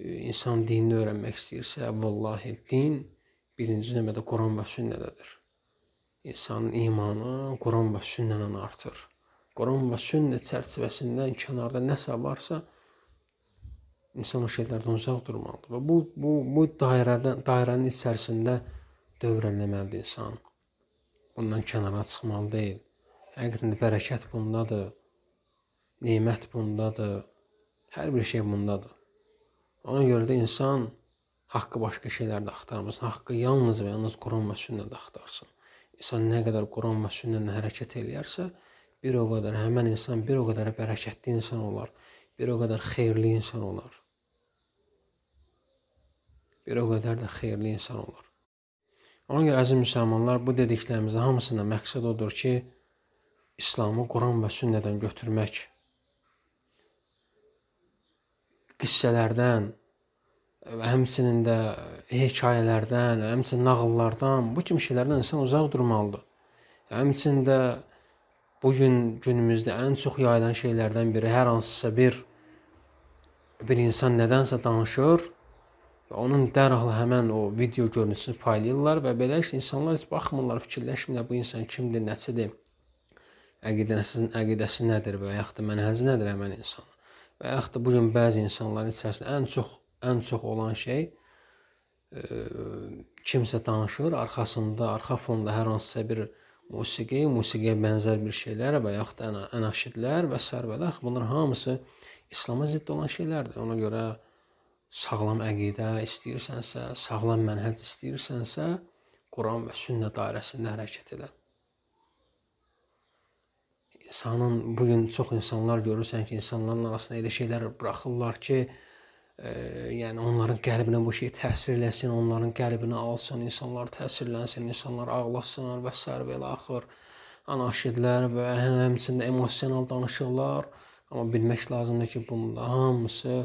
insan dinini öyrənmək istəyirsə, vallahi din birinci növbədə Quran və sünnədədir. İnsanın imanı Quran və sünnədən artır. Quran və sünnə çərçivəsindən kənarda nəsə varsa, insan o şeylərdən uzaq durmalıdır və bu bu bu dairədən dairənin içərisində dövrənləməlidir insan. Bundan kənara çıxmalı deyil. Həqiqətən bərəkət bundadır. Nemət bundadır. Hər bir şey bundadır. Ona görə də insan haqqı başqa şeylərdə axtarmasın. Haqqı yalnız və yalnız Quran və sünnədə axtarsın. İnsan nə qədər Quran və sünnədən hərəkət eləyərsə, bir o qədər həmin insan bir o qədər bərəkətli insan olar. Bir o qədər xeyirli insan olar. Bir o qədər də xeyirli insan olar. Ona görə əziz müsəlmanlar, bu dediklərimizin hamısında məqsəd odur ki, İslamı Quran və sünnədən götürmək qissələrdən, həmçinin də hekayələrdən, həmçinin nağıllardan, bu kimi şeylərdən insan uzaq durmalıdır. Həmçinin də bu gün günümüzdə ən çox yayılan şeylərdən biri hər hansısa bir bir insan nədənsə danışır və onun dərhal həmin o video görüntüsünü paylayırlar və belə ki, insanlar heç baxmırlar, fikirləşmirlər bu insan kimdir, nəçidir, əqidəsinin əqidəsi nədir və yaxud da mənhəzi nədir həmin insan. Və yaxud da bu gün bəzi insanların içərisində ən çox ən çox olan şey ə, e, kimsə danışır, arxasında, arxa fonda hər hansısa bir musiqi, musiqiyə bənzər bir şeylər və yaxud da ənaşidlər və sərvələr, bunlar hamısı İslam'a zidd olan şeylərdir. Ona görə sağlam əqidə istəyirsənsə, sağlam mənhec istəyirsənsə, Quran və sünnə dairəsində hərəkət elə. İnsanın bu gün çox insanlar görürsən ki, insanların arasında elə şeylər buraxırlar ki, yəni onların qəlbinə bu şey təsir eləsin, onların qəlbinə alsın, insanlar təsirlənsin, insanlar ağlasın və sər və axır anaşidlər və həmçində emosional danışıqlar. Amma bilmək lazımdır ki, bunun hamısı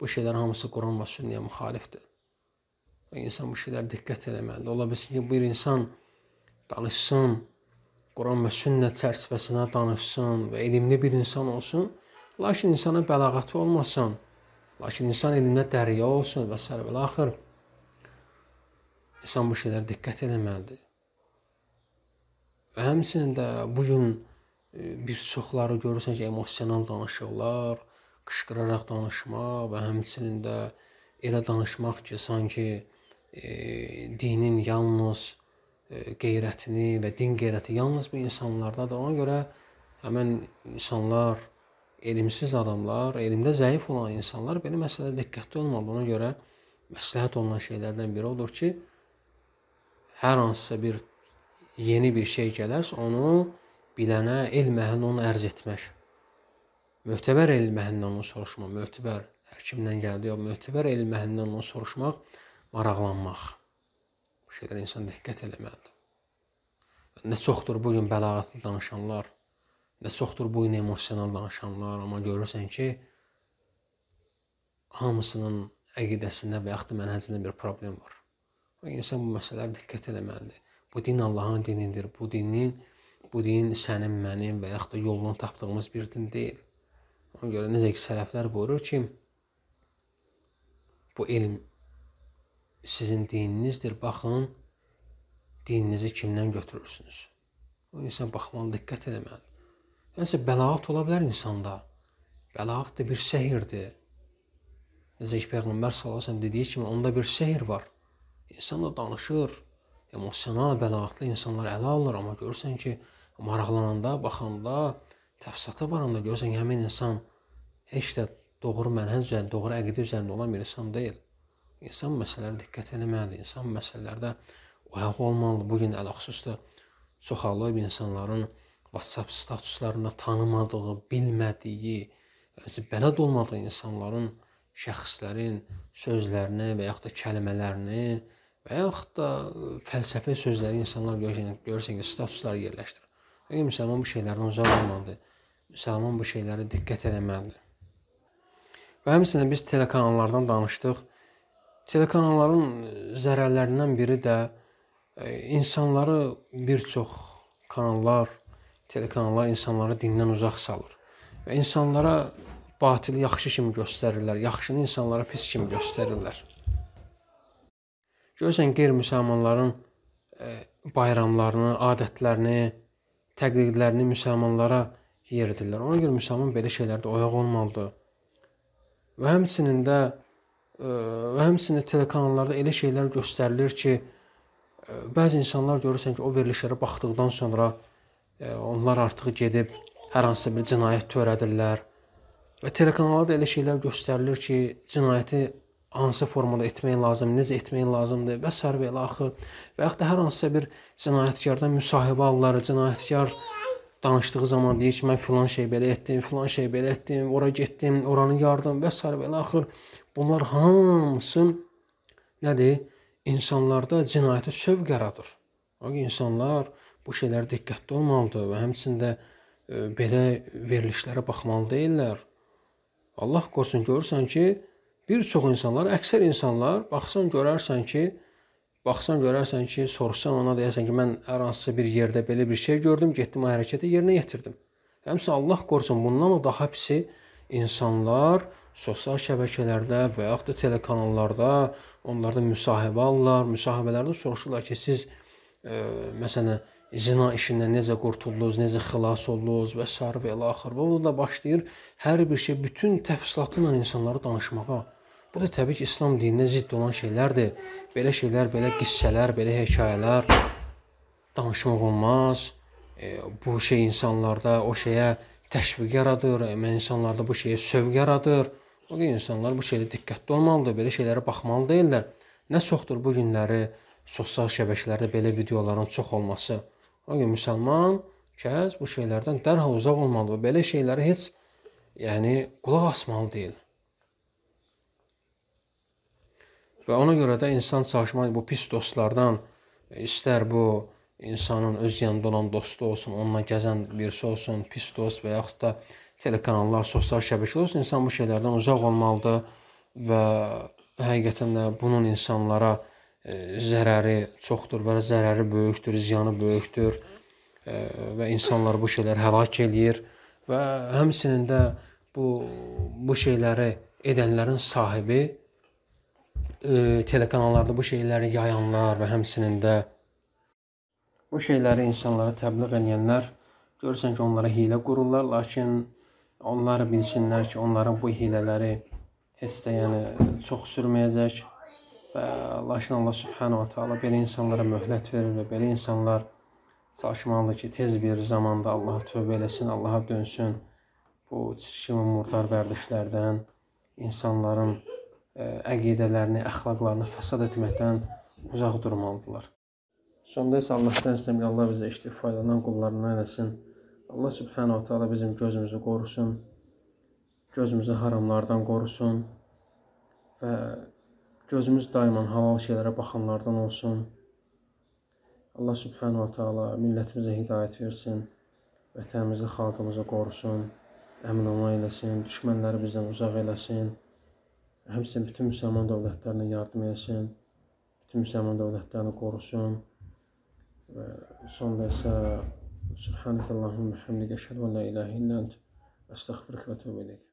bu şeylər hamısı Quran və sünnəyə müxalifdir. Və insan bu şeylərə diqqət etməlidir. Ola bilsin ki, bir insan danışsın, Quran və sünnə çərçivəsində danışsın və elmli bir insan olsun, lakin insana bəlağatı olmasın. Lakin insan elminə dəriyə olsun və s. və axır. İnsan bu şeylərə diqqət etməlidir. Və həmçinin də bu gün e, bir çoxları görürsən ki, emosional danışırlar, qışqıraraq danışma və həmçinin də elə danışmaq ki, sanki e, dinin yalnız e, qeyrətini və din qeyrəti yalnız bu insanlardadır. Ona görə həmin insanlar elmsiz adamlar, elmdə zəif olan insanlar belə məsələdə diqqətli olmalı. Ona görə məsləhət olunan şeylərdən biri odur ki, hər hansısa bir yeni bir şey gələrsə, onu bilənə elm əhlini onu ərz etmək. Mötəbər elm əhlindən onu soruşmaq, mötəbər hər kimdən gəldi, ya mötəbər elm əhlindən onu soruşmaq, maraqlanmaq. Bu şeylər insan diqqət eləməlidir. Nə çoxdur bu gün bəlağətli danışanlar Və çoxdur bu gün emosional danışanlar, amma görürsən ki, hamısının əqidəsində və yaxud da mənhecində bir problem var. Və insan bu məsələlərə diqqət etməlidir. Bu din Allahın dinidir. Bu dinin bu din sənin, mənim və yaxud da yolunu tapdığımız bir din deyil. Ona görə necə ki sələflər buyurur ki, bu elm sizin dininizdir. Baxın, dininizi kimdən götürürsünüz? O insan baxmalı, diqqət etməlidir. Nəsə bəlaət ola bilər insanda. Bəlaət də bir sehirdir. Necə ki Peyğəmbər sallallahu əleyhi və səlləm dediyi kimi onda bir sehir var. İnsan da danışır, emosional bəlaətli insanlar ələ alır, amma görürsən ki, maraqlananda, baxanda, təfsirata varanda görürsən ki, həmin insan heç də doğru mənhec üzərində, doğru əqidə üzərində olan bir insan deyil. İnsan məsələlərə diqqət etməlidir. İnsan məsələlərdə oyaq olmalıdır. Bu gün əlxüsusda çoxalı insanların WhatsApp statuslarında tanımadığı, bilmədiyi, bələd olmadığı insanların, şəxslərin sözlərini və yaxud da kəlmələrini və yaxud da e, fəlsəfi sözləri insanlar görsən, görsən ki, statuslar yerləşdirir. Yəni müsəlman bu şeylərdən uzaq olmalıdır. Müsəlman bu şeylərə diqqət etməlidir. Və həmçinin biz telekanallardan danışdıq. Telekanalların e, zərərlərindən biri də e, insanları bir çox kanallar telekanallar insanları dindən uzaq salır və insanlara batili yaxşı kimi göstərirlər, yaxşını insanlara pis kimi göstərirlər. Görürsən qeyri-müsəlmanların e, bayramlarını, adətlərini, təqlidlərini müsəlmanlara yeridirlər. Ona görə müsəlman belə şeylərdə oyaq olmalıdır. Və həmçinin də e, və həmçinin telekanallarda elə şeylər göstərilir ki, e, bəzi insanlar görürsən ki, o verilişlərə baxdıqdan sonra Onlar artıq gedib hər hansısa bir cinayət törədirlər. Və telekanalda da elə şeylər göstərilir ki, cinayəti hansı formada etmək lazımdır, necə etmək lazımdır və sər və axır və yaxud da hər hansısa bir cinayətkardan müsahibə alırlar, cinayətkar danışdığı zaman deyir ki, mən filan şey belə etdim, filan şey belə etdim, ora getdim, oranı yardım və sər və axır. Bunlar hamısı nədir? İnsanlarda cinayətə sövq yaradır. O insanlar bu şeylər diqqətli olmalıdır və həmçində e, belə verilişlərə baxmalı deyillər. Allah qorusun görürsən ki, bir çox insanlar, əksər insanlar baxsan görərsən ki, baxsan görərsən ki, soruşsan ona deyəsən ki, mən hər hansısa bir yerdə belə bir şey gördüm, getdim o hərəkəti yerinə yetirdim. Həmçinin Allah qorusun bundan da daha pisi insanlar sosial şəbəkələrdə və yaxud da telekanallarda onlardan müsahibə alırlar, müsahibələrdə soruşurlar ki, siz e, məsələn zina işindən necə qurtuldunuz, necə xilas oldunuz və sər və elə axır. Və bununla başlayır hər bir şey bütün təfsilatı ilə insanlara danışmağa. Bu da təbii ki, İslam dininə zidd olan şeylərdir. Belə şeylər, belə qissələr, belə hekayələr danışmaq olmaz. E, bu şey insanlarda o şeyə təşviq yaradır, e, insanlarda bu şeyə sövq yaradır. O da insanlar bu şeydə diqqətli olmalıdır, belə şeylərə baxmalı deyillər. Nə çoxdur bu günləri sosial şəbəkələrdə belə videoların çox olması. O gün müsəlman kəs bu şeylərdən dərhal uzaq olmalıdır. Belə şeylərə heç yəni qulaq asmalı deyil. Və ona görə də insan çalışmalı bu pis dostlardan istər bu insanın öz yanında olan dostu olsun, onunla gəzən birisi olsun, pis dost və yaxud da telekanallar, sosial şəbəkələr olsun, insan bu şeylərdən uzaq olmalıdır və həqiqətən də bunun insanlara zərəri çoxdur və zərəri böyükdür, ziyanı böyükdür və insanlar bu şeylər həlak eləyir və həmçinin də bu bu şeyləri edənlərin sahibi e, telekanallarda bu şeyləri yayanlar və həmçinin də bu şeyləri insanlara təbliğ edənlər görürsən ki, onlara hiylə qururlar, lakin onlar bilsinlər ki, onların bu hilələri heç də yəni çox sürməyəcək. Və lakin Allah Subhanahu Taala belə insanlara möhlət verir və belə insanlar çalışmalıdır ki, tez bir zamanda Allaha tövbə eləsin, Allaha dönsün. Bu çirkin murdar vərdişlərdən, insanların e, əqidələrini, əxlaqlarını fəsad etməkdən uzaq durmalıdırlar. Sonda isə Allahdan istəmir, Allah bizə işləyib faydalanan qullarından eləsin. Allah Subhanahu Taala bizim gözümüzü qorusun, gözümüzü haramlardan qorusun və Gözümüz daima halal şeylərə baxanlardan olsun. Allah subhanahu wa taala millətimizə hidayət versin. Vətənimizi, xalqımızı qorusun. Əmin-aman eləsin. Düşmənləri bizdən uzaq eləsin. Həmçinin bütün müsəlman dövlətlərinə yardım eləsin. Bütün müsəlman dövlətlərini qorusun. Və sonda isə Subhanakallahumma hamdika əşhadu an la ilaha illa ent. Əstəğfiruka və təvəkkül